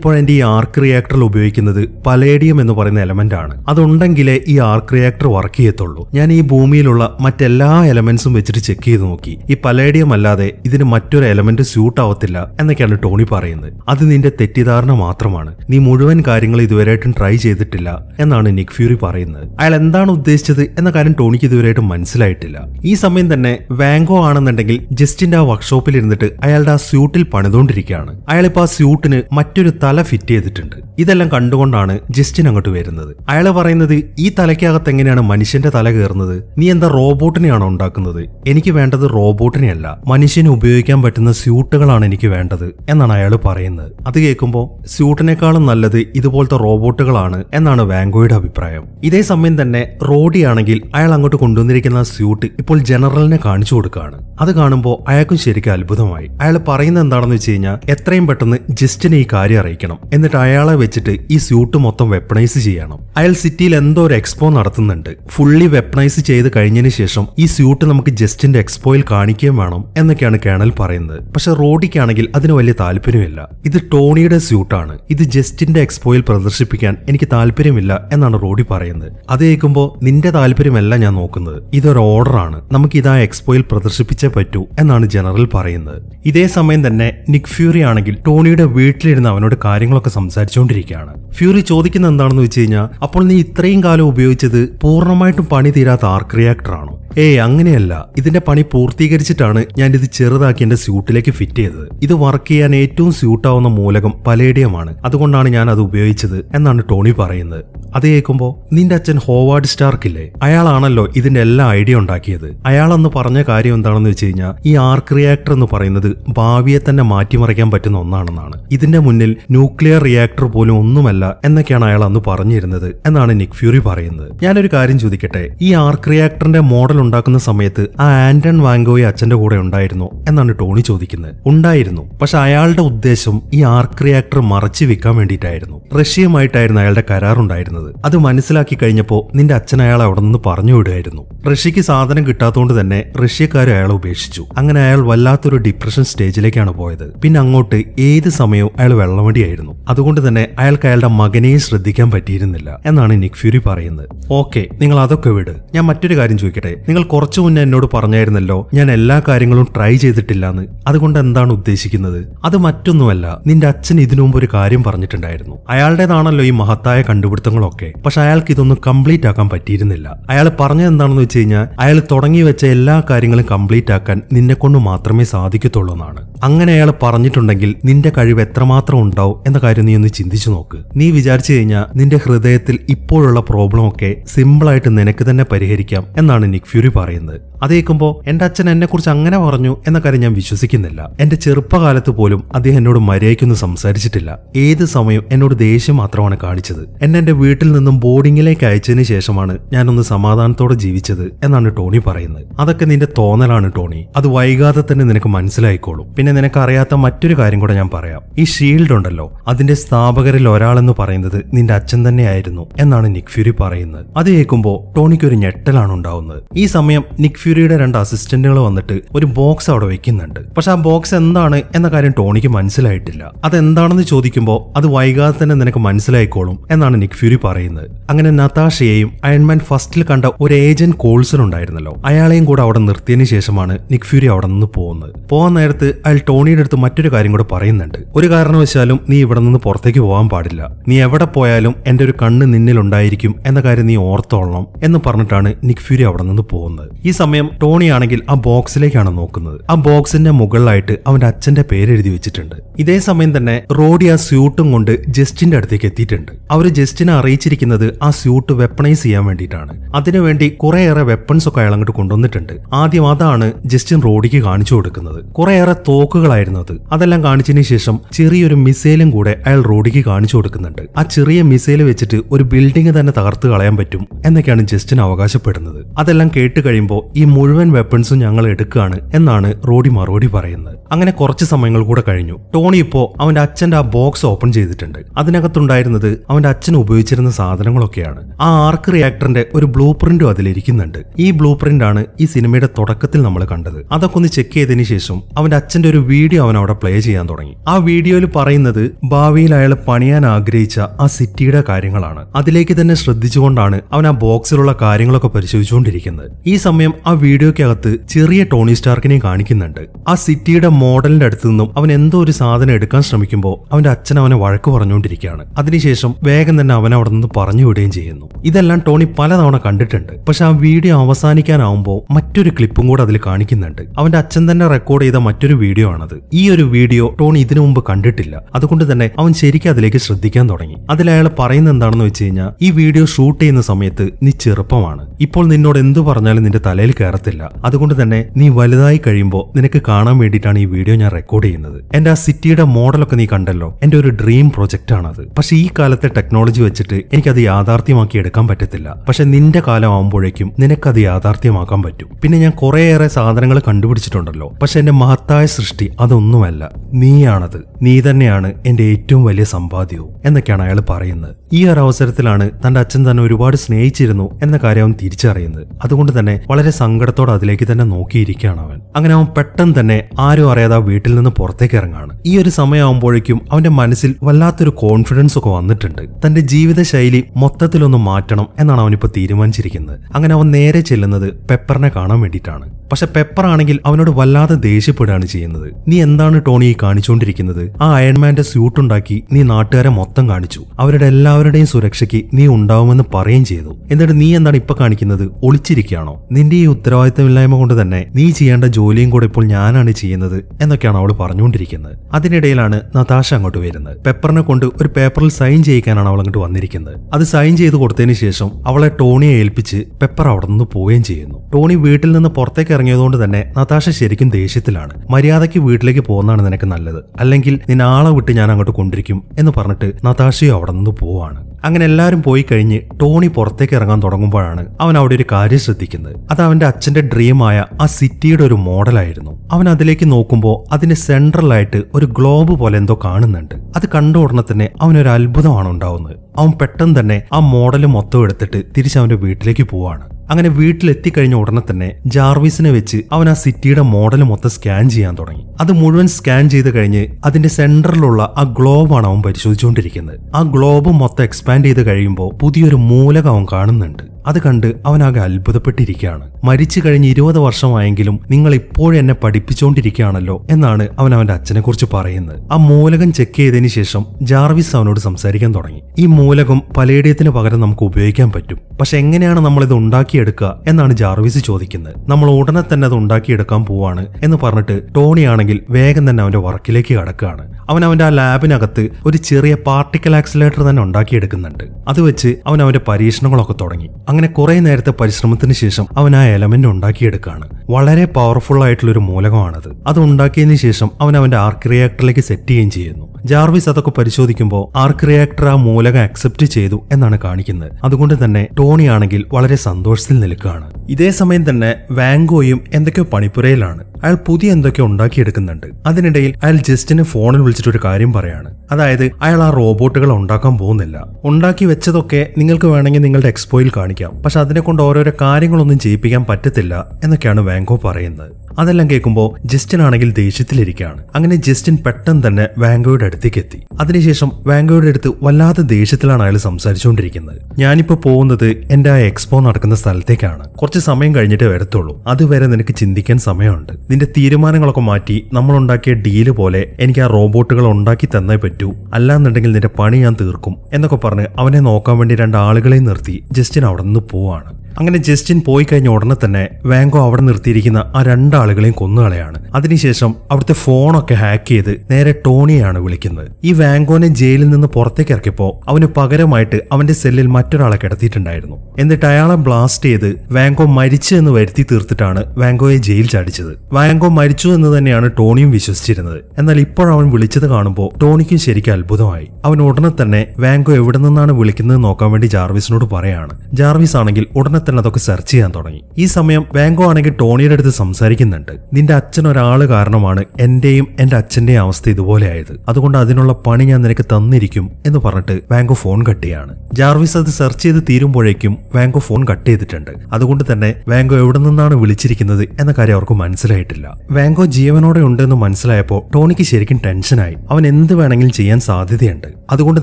ഇപ്പോൾ എന്റെ ഈ ആർക്ക് റിയാക്ടറിൽ ഉപയോഗിക്കുന്നത് പലേഡിയം എന്ന് പറയുന്ന എലമെന്റ് ആണ് അതുണ്ടെങ്കിലേ ഈ ആർക്ക് റിയാക്ടർ വർക്ക് ചെയ്യത്തുള്ളൂ ഞാൻ ഈ ഭൂമിയിലുള്ള മറ്റെല്ലാ എലമെന്റ്സും വെച്ചിട്ട് ചെക്ക് ചെയ്ത് നോക്കി ഈ പലേഡിയം അല്ലാതെ ഇതിന് മറ്റൊരു എലമെന്റ് സ്യൂട്ട് ആവത്തില്ല എന്നൊക്കെയാണ് ടോണി പറയുന്നത് അത് നിന്റെ തെറ്റിദ്ധാരണ മാത്രമാണ് നീ മുഴുവൻ കാര്യങ്ങൾ ഇതുവരെയായിട്ടും ട്രൈ ചെയ്തിട്ടില്ല എന്നാണ് നിക് ഫ്യൂറി പറയുന്നത് അയാൾ എന്താണ് ഉദ്ദേശിച്ചത് എന്ന കാര്യം ടോണിക്ക് ഇതുവരെയായിട്ടും മനസ്സിലായിട്ടില്ല ഈ സമയം തന്നെ വാങ്കോ ആണെന്നുണ്ടെങ്കിൽ ജസ്റ്റിന്റെ ആ വർക്ക്ഷോപ്പിൽ ഇരുന്നിട്ട് അയാളുടെ ആ സ്യൂട്ടിൽ പണിതുകൊണ്ടിരിക്കുകയാണ് അയാളിപ്പോ ആ സ്യൂട്ടിന് മറ്റൊരു തല ഫിറ്റ് ചെയ്തിട്ടുണ്ട് ഇതെല്ലാം കണ്ടുകൊണ്ടാണ് ജസ്റ്റിൻ അങ്ങോട്ട് വരുന്നത് അയാൾ പറയുന്നത് ഈ തലയ്ക്കകത്ത് എങ്ങനെയാണ് മനുഷ്യന്റെ തല കയറുന്നത് നീ എന്താ റോബോട്ടിനെയാണോ ഉണ്ടാക്കുന്നത് എനിക്ക് വേണ്ടത് റോബോട്ടിനെയല്ല മനുഷ്യന് ഉപയോഗിക്കാൻ പറ്റുന്ന സ്യൂട്ടുകളാണ് എനിക്ക് വേണ്ടത് എന്നാണ് അയാൾ പറയുന്നത് അത് കേൾക്കുമ്പോൾ സ്യൂട്ടിനേക്കാളും നല്ലത് ഇതുപോലത്തെ റോബോട്ടുകളാണ് എന്നാണ് വാങ്കോയുടെ അഭിപ്രായം ഇതേ സമയം തന്നെ റോഡിയാണെങ്കിൽ അയാൾ അങ്ങോട്ട് കൊണ്ടുവന്നിരിക്കുന്ന സ്യൂട്ട് ഇപ്പോൾ ജനറലിനെ കാണിച്ചു കൊടുക്കുകയാണ് അത് കാണുമ്പോൾ അയാൾക്കും ശരിക്കും അത്ഭുതമായി അയാൾ പറയുന്നത് എന്താണെന്ന് വെച്ച് കഴിഞ്ഞാൽ എത്രയും പെട്ടെന്ന് ജസ്റ്റിനെ ഈ കാര്യം അറിയിക്കണം എന്നിട്ട് അയാൾ ഇയാളെ വെച്ചിട്ട് ഈ സ്യൂട്ട് മൊത്തം വെപ്പണൈസ് ചെയ്യണം അയാൾ സിറ്റിയിൽ എന്തോ ഒരു എക്സ്പോ നടത്തുന്നുണ്ട് ഫുള്ളി വെപ്പണൈസ് ചെയ്ത് കഴിഞ്ഞതിന് ശേഷം ഈ സ്യൂട്ട് നമുക്ക് ജസ്റ്റിന്റെ എക്സ്പോയിൽ കാണിക്കുകയും വേണം എന്നൊക്കെയാണ് കേണൽ പറയുന്നത് പക്ഷെ റോഡിക്കാണെങ്കിൽ അതിന് വലിയ താല്പര്യമില്ല ഇത് ടോണിയുടെ സ്യൂട്ടാണ് ഇത് ജസ്റ്റിന്റെ എക്സ്പോയിൽ പ്രദർശിപ്പിക്കാൻ എനിക്ക് താല്പര്യമില്ല എന്നാണ് റോഡി പറയുന്നത് അത് കേൾക്കുമ്പോൾ നിന്റെ താല്പര്യമല്ല ഞാൻ നോക്കുന്നത് ഇതൊരു ഓർഡറാണ് നമുക്ക് ഇതാ എക്സ്പോയിൽ പ്രദർശിപ്പിച്ചേ പറ്റൂ എന്നാണ് ജനറൽ പറയുന്നത് ഇതേ സമയം തന്നെ നിക് ഫ്യൂറി ആണെങ്കിൽ ടോണിയുടെ വീട്ടിലിരുന്ന് അവനോട് കാര്യങ്ങളൊക്കെ സംസാരിച്ചു ചോദിച്ചുകൊണ്ടിരിക്കുകയാണ് ഫ്യൂറി ചോദിക്കുന്ന എന്താണെന്ന് വെച്ച് കഴിഞ്ഞാൽ അപ്പോൾ നീ ഇത്രയും കാലം ഉപയോഗിച്ചത് പൂർണ്ണമായിട്ടും പണി തീരാത്ത ആർക്ക് റിയാക്ടർ ആണോ ഏയ് അങ്ങനെയല്ല ഇതിന്റെ പണി പൂർത്തീകരിച്ചിട്ടാണ് ഞാൻ ഇത് ചെറുതാക്കി എന്റെ സ്യൂട്ടിലേക്ക് ഫിറ്റ് ചെയ്തത് ഇത് വർക്ക് ചെയ്യാൻ ഏറ്റവും സ്യൂട്ടാവുന്ന മൂലകം പലേഡിയമാണ് അതുകൊണ്ടാണ് ഞാൻ അത് ഉപയോഗിച്ചത് എന്നാണ് ടോണി പറയുന്നത് അത് കേൾക്കുമ്പോൾ നിന്റെ അച്ഛൻ ഹോവാർഡ് സ്റ്റാർക്കില്ലേ അയാളാണല്ലോ ഇതിന്റെ എല്ലാ ഐഡിയ ഉണ്ടാക്കിയത് അയാളെന്ന് പറഞ്ഞ കാര്യം എന്താണെന്ന് വെച്ച് കഴിഞ്ഞാൽ ഈ ആർക്ക് റിയാക്ടർ എന്ന് പറയുന്നത് ഭാവിയെ തന്നെ മാറ്റിമറിക്കാൻ പറ്റുന്ന ഒന്നാണെന്നാണ് ഇതിന്റെ മുന്നിൽ ന്യൂക്ലിയർ റിയാക്ടർ പോലും ഒന്നുമല്ല എന്നൊക്കെയാണ് അയാൾ അന്ന് പറഞ്ഞിരുന്നത് എന്നാണ് നിക് ഫ്യൂറി പറയുന്നത് ഞാനൊരു കാര്യം ചോദിക്കട്ടെ ഈ ആർക്ക് റിയാക്ടറിന്റെ മോഡൽ ഉണ്ടാക്കുന്ന സമയത്ത് ആ ആന്റൺ വാങ്കോയെ അച്ഛന്റെ കൂടെ ഉണ്ടായിരുന്നു എന്നാണ് ടോണി ചോദിക്കുന്നത് ഉണ്ടായിരുന്നു പക്ഷെ അയാളുടെ ഉദ്ദേശം ഈ ആർക്ക് റിയാക്ടർ മറച്ചു വിൽക്കാൻ വേണ്ടിയിട്ടായിരുന്നു റഷ്യയുമായിട്ടായിരുന്നു അയാളുടെ കരാറുണ്ടായിരുന്നത് അത് മനസ്സിലാക്കി കഴിഞ്ഞപ്പോൾ നിന്റെ അച്ഛൻ അയാൾ അവിടെ നിന്ന് പറഞ്ഞു വിടുമായിരുന്നു റഷ്യക്ക് സാധനം കിട്ടാത്തതുകൊണ്ട് തന്നെ റഷ്യക്കാർ അയാളെ ഉപേക്ഷിച്ചു അങ്ങനെ അയാൾ വല്ലാത്തൊരു ഡിപ്രഷൻ സ്റ്റേജിലേക്കാണ് പോയത് പിന്നെ അങ്ങോട്ട് ഏത് സമയവും അയാൾ വെള്ളമടിയായിരുന്നു അതുകൊണ്ട് തന്നെ തന്നെ അയാൾക്ക് അയാളുടെ മകനെ ശ്രദ്ധിക്കാൻ പറ്റിയിരുന്നില്ല എന്നാണ് നിക് ഫ്യൂരി പറയുന്നത് ഓക്കെ നിങ്ങൾ അതൊക്കെ വിട് ഞാൻ മറ്റൊരു കാര്യം ചോദിക്കട്ടെ നിങ്ങൾ കുറച്ചു മുന്നേ എന്നോട് പറഞ്ഞായിരുന്നല്ലോ ഞാൻ എല്ലാ കാര്യങ്ങളും ട്രൈ ചെയ്തിട്ടില്ല എന്ന് അതുകൊണ്ട് എന്താണ് ഉദ്ദേശിക്കുന്നത് അത് മറ്റൊന്നുമല്ല നിന്റെ അച്ഛൻ ഇതിനു മുമ്പ് ഒരു കാര്യം പറഞ്ഞിട്ടുണ്ടായിരുന്നു അയാളുടേതാണല്ലോ ഈ മഹത്തായ കണ്ടുപിടുത്തങ്ങളൊക്കെ പക്ഷെ അയാൾക്ക് ഇതൊന്നും കംപ്ലീറ്റ് ആക്കാൻ പറ്റിയിരുന്നില്ല അയാൾ പറഞ്ഞത് എന്താണെന്ന് വെച്ച് കഴിഞ്ഞാൽ അയാൾ തുടങ്ങി വെച്ച എല്ലാ കാര്യങ്ങളും കംപ്ലീറ്റ് ആക്കാൻ നിന്നെ കൊണ്ട് മാത്രമേ സാധിക്കത്തുള്ളൂ എന്നാണ് അങ്ങനെ അയാൾ പറഞ്ഞിട്ടുണ്ടെങ്കിൽ നിന്റെ കഴിവ് എത്രമാത്രം ഉണ്ടാവും എന്ന കാര്യം നീ ഒന്ന് ചിന്തി ചിന്തിച്ചു നോക്ക് നീ വിചാരിച്ചു കഴിഞ്ഞാൽ നിന്റെ ഹൃദയത്തിൽ ഇപ്പോഴുള്ള പ്രോബ്ലം ഒക്കെ സിമ്പിളായിട്ട് നിനക്ക് തന്നെ പരിഹരിക്കാം എന്നാണ് നിക് ഫ്യൂരി പറയുന്നത് അത് കേൾക്കുമ്പോൾ എന്റെ അച്ഛൻ എന്നെക്കുറിച്ച് അങ്ങനെ പറഞ്ഞു എന്ന കാര്യം ഞാൻ വിശ്വസിക്കുന്നില്ല എൻ്റെ ചെറുപ്പകാലത്ത് പോലും അദ്ദേഹം എന്നോട് മര്യാദയ്ക്കൊന്നും സംസാരിച്ചിട്ടില്ല ഏത് സമയം എന്നോട് ദേഷ്യം മാത്രമാണ് കാണിച്ചത് എന്നെ എൻ്റെ വീട്ടിൽ നിന്നും ബോർഡിങ്ങിലേക്ക് അയച്ചതിന് ശേഷമാണ് ഞാനൊന്ന് സമാധാനത്തോടെ ജീവിച്ചത് എന്നാണ് ടോണി പറയുന്നത് അതൊക്കെ നിന്റെ തോന്നലാണ് ടോണി അത് വൈകാതെ തന്നെ നിനക്ക് മനസ്സിലായിക്കോളും പിന്നെ നിനക്ക് അറിയാത്ത മറ്റൊരു കാര്യം കൂടെ ഞാൻ പറയാം ഈ ഷീൽഡ് ഉണ്ടല്ലോ അതിന്റെ സ്ഥാപകരിൽ ഒരാളെന്ന് പറയുന്നത് നിന്റെ അച്ഛൻ തന്നെയായിരുന്നു എന്നാണ് നിക് ഫ്യൂരി പറയുന്നത് അത് കേൾക്കുമ്പോൾ ടോണിക്ക് ഒരു ഞെട്ടലാണ് ഉണ്ടാവുന്നത് ഈ സമയം നിക് ഫ്യൂരിയുടെ രണ്ട് അസിസ്റ്റന്റുകൾ വന്നിട്ട് ഒരു ബോക്സ് അവിടെ വെക്കുന്നുണ്ട് പക്ഷെ ആ ബോക്സ് എന്താണ് എന്ന കാര്യം ടോണിക്ക് മനസ്സിലായിട്ടില്ല അതെന്താണെന്ന് ചോദിക്കുമ്പോൾ അത് വൈകാതെ തന്നെ നിനക്ക് മനസ്സിലായിക്കോളും എന്നാണ് നിക് ഫ്യൂരി പറയുന്നത് അങ്ങനെ നതാഷയെയും അയൺമാൻ ഫസ്റ്റിൽ കണ്ട ഒരു ഏജന്റ് കോൾസൺ ഉണ്ടായിരുന്നല്ലോ അയാളെയും കൂടെ അവിടെ നിർത്തിയതിനു ശേഷമാണ് നിക് ഫ്യൂരി അവിടെ നിന്ന് പോകുന്നത് പോകാൻ നേരത്ത് അയാൾ ടോണിയുടെ അടുത്ത് മറ്റൊരു കാര്യം കൂടെ പറയുന്നുണ്ട് ഒരു കാരണവശാലും നീ ഇവിടെ നിന്ന് പുറത്തേക്ക് പോകാൻ പാടില്ല നീ എവിടെ പോയാലും എന്റെ ഒരു കണ്ണ് നിന്നിലുണ്ടായിരിക്കും എന്ന കാര്യം നീ ഓർത്തോളണം എന്ന് പറഞ്ഞിട്ടാണ് നിക് ഫ്യൂരി അവിടെ നിന്ന് പോകുന്നത് ഈ സമയം സമയം ടോണി ആണെങ്കിൽ ആ ബോക്സിലേക്കാണ് നോക്കുന്നത് ആ ബോക്സിന്റെ മുകളിലായിട്ട് അവന്റെ അച്ഛന്റെ പേര് എഴുതി വെച്ചിട്ടുണ്ട് ഇതേ സമയം തന്നെ റോഡി ആ സ്യൂട്ടും കൊണ്ട് ജസ്റ്റിന്റെ അടുത്തേക്ക് എത്തിയിട്ടുണ്ട് അവർ ജസ്റ്റിനെ അറിയിച്ചിരിക്കുന്നത് ആ സ്യൂട്ട് വെപ്പണൈസ് ചെയ്യാൻ വേണ്ടിയിട്ടാണ് അതിനുവേണ്ടി കുറെയേറെ വെപ്പൺസ് ഒക്കെ അയാൾ അങ്ങോട്ട് കൊണ്ടുവന്നിട്ടുണ്ട് ആദ്യം അതാണ് ജസ്റ്റിൻ റോഡിക്ക് കാണിച്ചു കൊടുക്കുന്നത് കുറെയേറെ തോക്കുകളായിരുന്നു അത് അതെല്ലാം കാണിച്ചതിന് ശേഷം ചെറിയൊരു മിസൈലും കൂടെ അയാൾ റോഡിക്ക് കാണിച്ചു കൊടുക്കുന്നുണ്ട് ആ ചെറിയ മിസൈൽ വെച്ചിട്ട് ഒരു ബിൽഡിംഗ് തന്നെ തകർത്ത് കളയാൻ പറ്റും എന്നൊക്കെയാണ് ജസ്റ്റിൻ അവകാശപ്പെടുന്നത് അതെല്ലാം കേട്ട് കഴിയുമ്പോൾ ഈ മുഴുവൻ വെപ്പൺസും ഞങ്ങൾ എടുക്കുകയാണ് എന്നാണ് റോഡി മറോഡി പറയുന്നത് അങ്ങനെ കുറച്ച് സമയങ്ങൾ കൂടെ കഴിഞ്ഞു ടോണി ഇപ്പോൾ അവന്റെ അച്ഛന്റെ ആ ബോക്സ് ഓപ്പൺ ചെയ്തിട്ടുണ്ട് അതിനകത്തുണ്ടായിരുന്നത് അവന്റെ അച്ഛൻ ഉപയോഗിച്ചിരുന്ന സാധനങ്ങളൊക്കെയാണ് ആ ആർക്ക് റിയാക്ടറിന്റെ ഒരു ബ്ലൂ പ്രിന്റും അതിലിരിക്കുന്നുണ്ട് ഈ ബ്ലൂ പ്രിന്റ് ആണ് ഈ സിനിമയുടെ തുടക്കത്തിൽ നമ്മൾ കണ്ടത് അതൊക്കെ ഒന്ന് ചെക്ക് ചെയ്തതിന് ശേഷം അവന്റെ അച്ഛന്റെ ഒരു വീഡിയോ അവൻ അവിടെ പ്ലേ ചെയ്യാൻ തുടങ്ങി ആ വീഡിയോയിൽ പറയുന്നത് ഭാവിയിൽ അയാൾ പണിയാൻ ആഗ്രഹിച്ച ആ സിറ്റിയുടെ കാര്യങ്ങളാണ് അതിലേക്ക് തന്നെ ശ്രദ്ധിച്ചുകൊണ്ടാണ് അവൻ ആ ബോക്സിലുള്ള കാര്യങ്ങളൊക്കെ പരിശോധിച്ചുകൊണ്ടിരിക്കുന്നത് ഈ സമയം ആ വീഡിയോക്കകത്ത് ചെറിയ ടോണി സ്റ്റാർക്കിനെ കാണിക്കുന്നുണ്ട് ആ സിറ്റിയുടെ മോഡലിന്റെ അടുത്ത് നിന്നും അവൻ എന്തോ ഒരു സാധനം എടുക്കാൻ ശ്രമിക്കുമ്പോൾ അവന്റെ അച്ഛൻ അവനെ വഴക്ക് പറഞ്ഞുകൊണ്ടിരിക്കുകയാണ് അതിനുശേഷം വേഗം തന്നെ അവൻ അവിടെ നിന്ന് പറഞ്ഞു വിടുകയും ചെയ്യുന്നു ഇതെല്ലാം ടോണി പലതവണ കണ്ടിട്ടുണ്ട് പക്ഷെ ആ വീഡിയോ അവസാനിക്കാനാവുമ്പോൾ മറ്റൊരു ക്ലിപ്പും കൂടെ അതിൽ കാണിക്കുന്നുണ്ട് അവന്റെ അച്ഛൻ തന്നെ റെക്കോർഡ് ചെയ്ത മറ്റൊരു വീഡിയോ ആണത് ഈ ഒരു വീഡിയോ ടോണി ഇതിനു മുമ്പ് കണ്ടിട്ടില്ല അതുകൊണ്ട് തന്നെ അവൻ ശരിക്കും അതിലേക്ക് ശ്രദ്ധിക്കാൻ തുടങ്ങി അതിൽ അയാൾ പറയുന്നത് എന്താണെന്ന് വെച്ച് കഴിഞ്ഞാൽ ഈ വീഡിയോ ഷൂട്ട് ചെയ്യുന്ന സമയത്ത് നീ ചെറുപ്പമാണ് ഇപ്പോൾ നിന്നോട് എന്തു പറഞ്ഞാലും നിന്റെ തലയിൽ കയറി കയറത്തില്ല അതുകൊണ്ട് തന്നെ നീ വലുതായി കഴിയുമ്പോൾ നിനക്ക് കാണാൻ വേണ്ടിയിട്ടാണ് ഈ വീഡിയോ ഞാൻ റെക്കോർഡ് ചെയ്യുന്നത് എൻ്റെ ആ സിറ്റിയുടെ മോഡലൊക്കെ നീ കണ്ടല്ലോ എൻ്റെ ഒരു ഡ്രീം പ്രൊജക്റ്റ് ആണത് പക്ഷെ ഈ കാലത്തെ ടെക്നോളജി വെച്ചിട്ട് എനിക്കത് യാഥാർത്ഥ്യമാക്കി എടുക്കാൻ പറ്റത്തില്ല പക്ഷെ നിന്റെ കാലം ആകുമ്പോഴേക്കും നിനക്കത് യാഥാർത്ഥ്യമാക്കാൻ പറ്റും പിന്നെ ഞാൻ കുറേയേറെ സാധനങ്ങൾ കണ്ടുപിടിച്ചിട്ടുണ്ടല്ലോ പക്ഷെ എൻ്റെ മഹത്തായ സൃഷ്ടി അതൊന്നുമല്ല നീയാണത് നീ തന്നെയാണ് എൻ്റെ ഏറ്റവും വലിയ സമ്പാദ്യവും എന്നൊക്കെയാണ് അയാൾ പറയുന്നത് ഈ ഒരു അവസരത്തിലാണ് തന്റെ അച്ഛൻ തന്നെ ഒരുപാട് സ്നേഹിച്ചിരുന്നു എന്ന കാര്യം തിരിച്ചറിയുന്നത് അതുകൊണ്ട് തന്നെ വളരെ സങ്കടത്തോടെ അതിലേക്ക് തന്നെ നോക്കിയിരിക്കുകയാണ് അവൻ അങ്ങനെ അവൻ പെട്ടെന്ന് തന്നെ ആരും അറിയാതെ വീട്ടിൽ നിന്ന് പുറത്തേക്ക് ഇറങ്ങാണ് ഈ ഒരു സമയമാകുമ്പോഴേക്കും അവന്റെ മനസ്സിൽ വല്ലാത്തൊരു കോൺഫിഡൻസ് ഒക്കെ വന്നിട്ടുണ്ട് തന്റെ ജീവിതശൈലി മൊത്തത്തിലൊന്ന് മാറ്റണം എന്നാണ് അവനിപ്പോ തീരുമാനിച്ചിരിക്കുന്നത് അങ്ങനെ അവൻ നേരെ ചെല്ലുന്നത് പെപ്പറിനെ കാണാൻ വേണ്ടിയിട്ടാണ് പക്ഷെ പെപ്പർ ആണെങ്കിൽ അവനോട് വല്ലാതെ ദേഷ്യപ്പെടുകയാണ് ചെയ്യുന്നത് നീ എന്താണ് ടോണി കാണിച്ചുകൊണ്ടിരിക്കുന്നത് ആ അയൺമാന്റെ സ്യൂട്ട് ഉണ്ടാക്കി നീ നാട്ടുകാരെ മൊത്തം കാണിച്ചു അവരുടെ എല്ലാവരുടെയും സുരക്ഷയ്ക്ക് നീ ഉണ്ടാവുമെന്ന് പറയുകയും ചെയ്തു എന്നിട്ട് നീ എന്താണ് ഇപ്പൊ കാണിക്കുന്നത് ഒളിച്ചിരിക്കുകയാണോ നിന്റെ ഈ ഉത്തരവാദിത്തമില്ലായ്മ കൊണ്ട് തന്നെ നീ ചെയ്യേണ്ട ജോലിയും കൂടെ ഇപ്പോൾ ഞാനാണ് ചെയ്യുന്നത് എന്നൊക്കെയാണ് അവൾ പറഞ്ഞുകൊണ്ടിരിക്കുന്നത് അതിനിടയിലാണ് നതാശ അങ്ങോട്ട് വരുന്നത് പെപ്പറിനെ കൊണ്ട് ഒരു പേപ്പറിൽ സൈൻ ചെയ്യിക്കാനാണ് അവൾ അങ്ങോട്ട് വന്നിരിക്കുന്നത് അത് സൈൻ ചെയ്ത് കൊടുത്തതിന് ശേഷം അവളെ ടോണിയെ ഏൽപ്പിച്ച് പെപ്പർ അവിടെ നിന്ന് പോവുകയും ചെയ്യുന്നു ടോണി വീട്ടിൽ നിന്ന് പുറത്തേക്ക് ഇറങ്ങിയതുകൊണ്ട് തന്നെ നതാശ ശരിക്കും ദേഷ്യത്തിലാണ് മര്യാദയ്ക്ക് വീട്ടിലേക്ക് പോകുന്നതാണ് നിനക്ക് നല്ലത് അല്ലെങ്കിൽ നിന്നെ ആളെ വിട്ട് ഞാൻ അങ്ങോട്ട് കൊണ്ടിരിക്കും എന്ന് പറഞ്ഞിട്ട് നതാശയും അവിടെ നിന്ന് പോവാണ് അങ്ങനെ എല്ലാവരും പോയി കഴിഞ്ഞ് ടോണി പുറത്തേക്ക് ഇറങ്ങാൻ തുടങ്ങുമ്പോഴാണ് അവൻ അവിടെ ഒരു കാര്യം ശ്രദ്ധിക്കുന്നത് അത് അവന്റെ അച്ഛന്റെ ഡ്രീമായ ആ സിറ്റിയുടെ ഒരു മോഡലായിരുന്നു അവൻ അതിലേക്ക് നോക്കുമ്പോൾ അതിന് സെൻട്രലായിട്ട് ഒരു ഗ്ലോബ് പോലെ എന്തോ കാണുന്നുണ്ട് അത് കണ്ട ഉടനെ തന്നെ അവനൊരു അത്ഭുതമാണ് ഉണ്ടാവുന്നത് അവൻ പെട്ടെന്ന് തന്നെ ആ മോഡൽ മൊത്തം എടുത്തിട്ട് തിരിച്ച് അവന്റെ വീട്ടിലേക്ക് പോവാണ് അങ്ങനെ വീട്ടിലെത്തിക്കഴിഞ്ഞ ഉടനെ തന്നെ ജാർവിസിനെ വെച്ച് അവൻ ആ സിറ്റിയുടെ മോഡൽ മൊത്തം സ്കാൻ ചെയ്യാൻ തുടങ്ങി അത് മുഴുവൻ സ്കാൻ ചെയ്ത് കഴിഞ്ഞ് അതിന്റെ സെന്ററിലുള്ള ആ ഗ്ലോബാണ് അവൻ പരിശോധിച്ചുകൊണ്ടിരിക്കുന്നത് ആ ഗ്ലോബ് മൊത്തം എക്സ്പാൻഡ് ചെയ്ത് കഴിയുമ്പോൾ പുതിയൊരു മൂലകം അവൻ കാണുന്നുണ്ട് അത് കണ്ട് അവനാകെ അത്ഭുതപ്പെട്ടിരിക്കുകയാണ് മരിച്ചു കഴിഞ്ഞ് ഇരുപത് വർഷമായെങ്കിലും നിങ്ങൾ ഇപ്പോഴും എന്നെ പഠിപ്പിച്ചുകൊണ്ടിരിക്കുകയാണല്ലോ എന്നാണ് അവൻ അവന്റെ അച്ഛനെ കുറിച്ച് പറയുന്നത് ആ മൂലകം ചെക്ക് ചെയ്തതിനു ശേഷം ജാർവിസ് അവനോട് സംസാരിക്കാൻ തുടങ്ങി ഈ മൂലകം പലേഡിയത്തിന് പകരം നമുക്ക് ഉപയോഗിക്കാൻ പറ്റും പക്ഷെ എങ്ങനെയാണ് നമ്മളിത് ഉണ്ടാക്കി ഉണ്ടാക്കിയെടുക്കുക എന്നാണ് ജാർവിസ് ചോദിക്കുന്നത് നമ്മൾ ഉടനെ തന്നെ അത് ഉണ്ടാക്കിയെടുക്കാൻ പോവാണ് എന്ന് പറഞ്ഞിട്ട് ടോണി ആണെങ്കിൽ വേഗം തന്നെ അവന്റെ വർക്കിലേക്ക് കടക്കുകയാണ് അവൻ അവന്റെ ആ ലാബിനകത്ത് ഒരു ചെറിയ പാർട്ടിക്കൽ ആക്സിലേറ്റർ തന്നെ ഉണ്ടാക്കിയെടുക്കുന്നുണ്ട് അത് വെച്ച് അവൻ അവന്റെ പരീക്ഷണങ്ങളൊക്കെ തുടങ്ങി അങ്ങനെ കുറെ നേരത്തെ പരിശ്രമത്തിന് ശേഷം അവൻ ആ എലമെന്റ് ഉണ്ടാക്കിയെടുക്കുകയാണ് വളരെ പവർഫുൾ ആയിട്ടുള്ള ഒരു മൂലകമാണത് അത് ഉണ്ടാക്കിയതിന് ശേഷം അവൻ അവന്റെ ആർക്ക് റിയാക്ടറിലേക്ക് സെറ്റ് ചെയ്യുകയും ചെയ്യുന്നു ജാർവിസ് അതൊക്കെ പരിശോധിക്കുമ്പോൾ ആർക്ക് റിയാക്ടർ ആ മൂലകം അക്സെപ്റ്റ് ചെയ്തു എന്നാണ് കാണിക്കുന്നത് അതുകൊണ്ട് തന്നെ ടോണി ആണെങ്കിൽ വളരെ സന്തോഷത്തിൽ ഓഫീസിൽ നിൽക്കുകയാണ് ഇതേ സമയം തന്നെ വാങ്കോയും എന്തൊക്കെയോ പണിപ്പുരയിലാണ് അയാൾ പുതിയ എന്തൊക്കെയോ ഉണ്ടാക്കിയെടുക്കുന്നുണ്ട് അതിനിടയിൽ അയാൾ ജസ്റ്റിന് ഫോണിൽ വിളിച്ചിട്ട് ഒരു കാര്യം പറയാണ് അതായത് അയാൾ ആ റോബോട്ടുകൾ ഉണ്ടാക്കാൻ പോകുന്നില്ല ഉണ്ടാക്കി വെച്ചതൊക്കെ നിങ്ങൾക്ക് വേണമെങ്കിൽ നിങ്ങളുടെ എക്സ്പോയിൽ കാണിക്കാം പക്ഷെ അതിനെ കൊണ്ട് ഓരോരോ കാര്യങ്ങളൊന്നും ചെയ്യിപ്പിക്കാൻ പറ്റത്തില്ല എന്നൊക്കെയാണ് വാങ്കോ പറയുന്നത് അതെല്ലാം കേൾക്കുമ്പോൾ ജസ്റ്റിൻ ആണെങ്കിൽ ദേഷ്യത്തിലിരിക്കുകയാണ് അങ്ങനെ ജസ്റ്റിൻ പെട്ടെന്ന് തന്നെ വാങ്കോയുടെ അടുത്തേക്ക് എത്തി അതിനുശേഷം വാങ്കോയുടെ അടുത്ത് വല്ലാത്ത ദേഷ്യത്തിലാണ് അയാൾ സംസാരിച്ചുകൊണ്ടിരിക്കുന്നത് ഞാനിപ്പോൾ പോകുന്നത് എന്റെ ആ എക്സ്പോ നടക്കുന്ന സ്ഥലത്തേക്കാണ് കുറച്ച് സമയം കഴിഞ്ഞിട്ടേ വരത്തുള്ളൂ അതുവരെ നിനക്ക് ചിന്തിക്കാൻ സമയമുണ്ട് നിന്റെ തീരുമാനങ്ങളൊക്കെ മാറ്റി ഉണ്ടാക്കിയ ഡീല് പോലെ എനിക്ക് ആ റോബോട്ടുകൾ ഉണ്ടാക്കി തന്നേ പറ്റൂ അല്ലാന്നുണ്ടെങ്കിൽ നിന്റെ പണി ഞാൻ തീർക്കും എന്നൊക്കെ പറഞ്ഞ് അവനെ നോക്കാൻ വേണ്ടി രണ്ട് ആളുകളെയും നിർത്തി ജസ്റ്റിൻ അവിടെ നിന്ന് പോവാണ് അങ്ങനെ ജസ്റ്റിൻ പോയി കഴിഞ്ഞ ഉടനെ തന്നെ വാങ്കോ അവിടെ നിർത്തിയിരിക്കുന്ന ആ രണ്ടാളുകളെയും കൊന്നുകളയാണ് അതിനുശേഷം അവിടുത്തെ ഫോണൊക്കെ ഹാക്ക് ചെയ്ത് നേരെ ടോണിയാണ് വിളിക്കുന്നത് ഈ വാങ്കോനെ ജയിലിൽ നിന്ന് പുറത്തേക്ക് ഇറക്കിയപ്പോൾ അവന് പകരമായിട്ട് അവന്റെ സെല്ലിൽ മറ്റൊരാളെ കിടത്തിയിട്ടുണ്ടായിരുന്നു എന്നിട്ട് അയാളെ ബ്ലാസ്റ്റ് ചെയ്ത് വാങ്കോ മരിച്ചു എന്ന് വരുത്തി തീർത്തിട്ടാണ് വാങ്കോയെ ജയിൽ ചാടിച്ചത് വാങ്കോ മരിച്ചു എന്ന് തന്നെയാണ് ടോണിയും വിശ്വസിച്ചിരുന്നത് എന്നാൽ ഇപ്പോഴവൻ വിളിച്ചത് കാണുമ്പോൾ ടോണിക്കും ശരിക്കും അത്ഭുതമായി അവൻ ഉടനെ തന്നെ വാങ്കോ എവിടെ നിന്നാണ് വിളിക്കുന്നത് നോക്കാൻ വേണ്ടി ജാർവിസിനോട് പറയാണ് ജാർവിസ് ആണെങ്കിൽ ഉടനെ ഉടനെ തന്നെ അതൊക്കെ സെർച്ച് ചെയ്യാൻ തുടങ്ങി ഈ സമയം വാങ്കോ ആണെങ്കിൽ ടോണിയുടെ അടുത്ത് സംസാരിക്കുന്നുണ്ട് നിന്റെ അച്ഛൻ ഒരാൾ കാരണമാണ് എന്റെയും എന്റെ അച്ഛന്റെയും അവസ്ഥ ഇതുപോലെയായത് അതുകൊണ്ട് അതിനുള്ള പണി ഞാൻ നിനക്ക് തന്നിരിക്കും എന്ന് പറഞ്ഞിട്ട് വാങ്കോ ഫോൺ കട്ട് ചെയ്യാണ് ജാർവിസ് അത് സെർച്ച് ചെയ്ത് തീരുമ്പോഴേക്കും വാങ്കോ ഫോൺ കട്ട് ചെയ്തിട്ടുണ്ട് അതുകൊണ്ട് തന്നെ വാങ്കോ എവിടെ നിന്നാണ് വിളിച്ചിരിക്കുന്നത് എന്ന കാര്യം അവർക്ക് മനസ്സിലായിട്ടില്ല വാങ്കോ ജീവനോടെ ഉണ്ടെന്ന് മനസ്സിലായപ്പോൾ ടോണിക്ക് ശരിക്കും ടെൻഷനായി അവൻ എന്ത് വേണമെങ്കിലും ചെയ്യാൻ സാധ്യതയുണ്ട് അതുകൊണ്ട്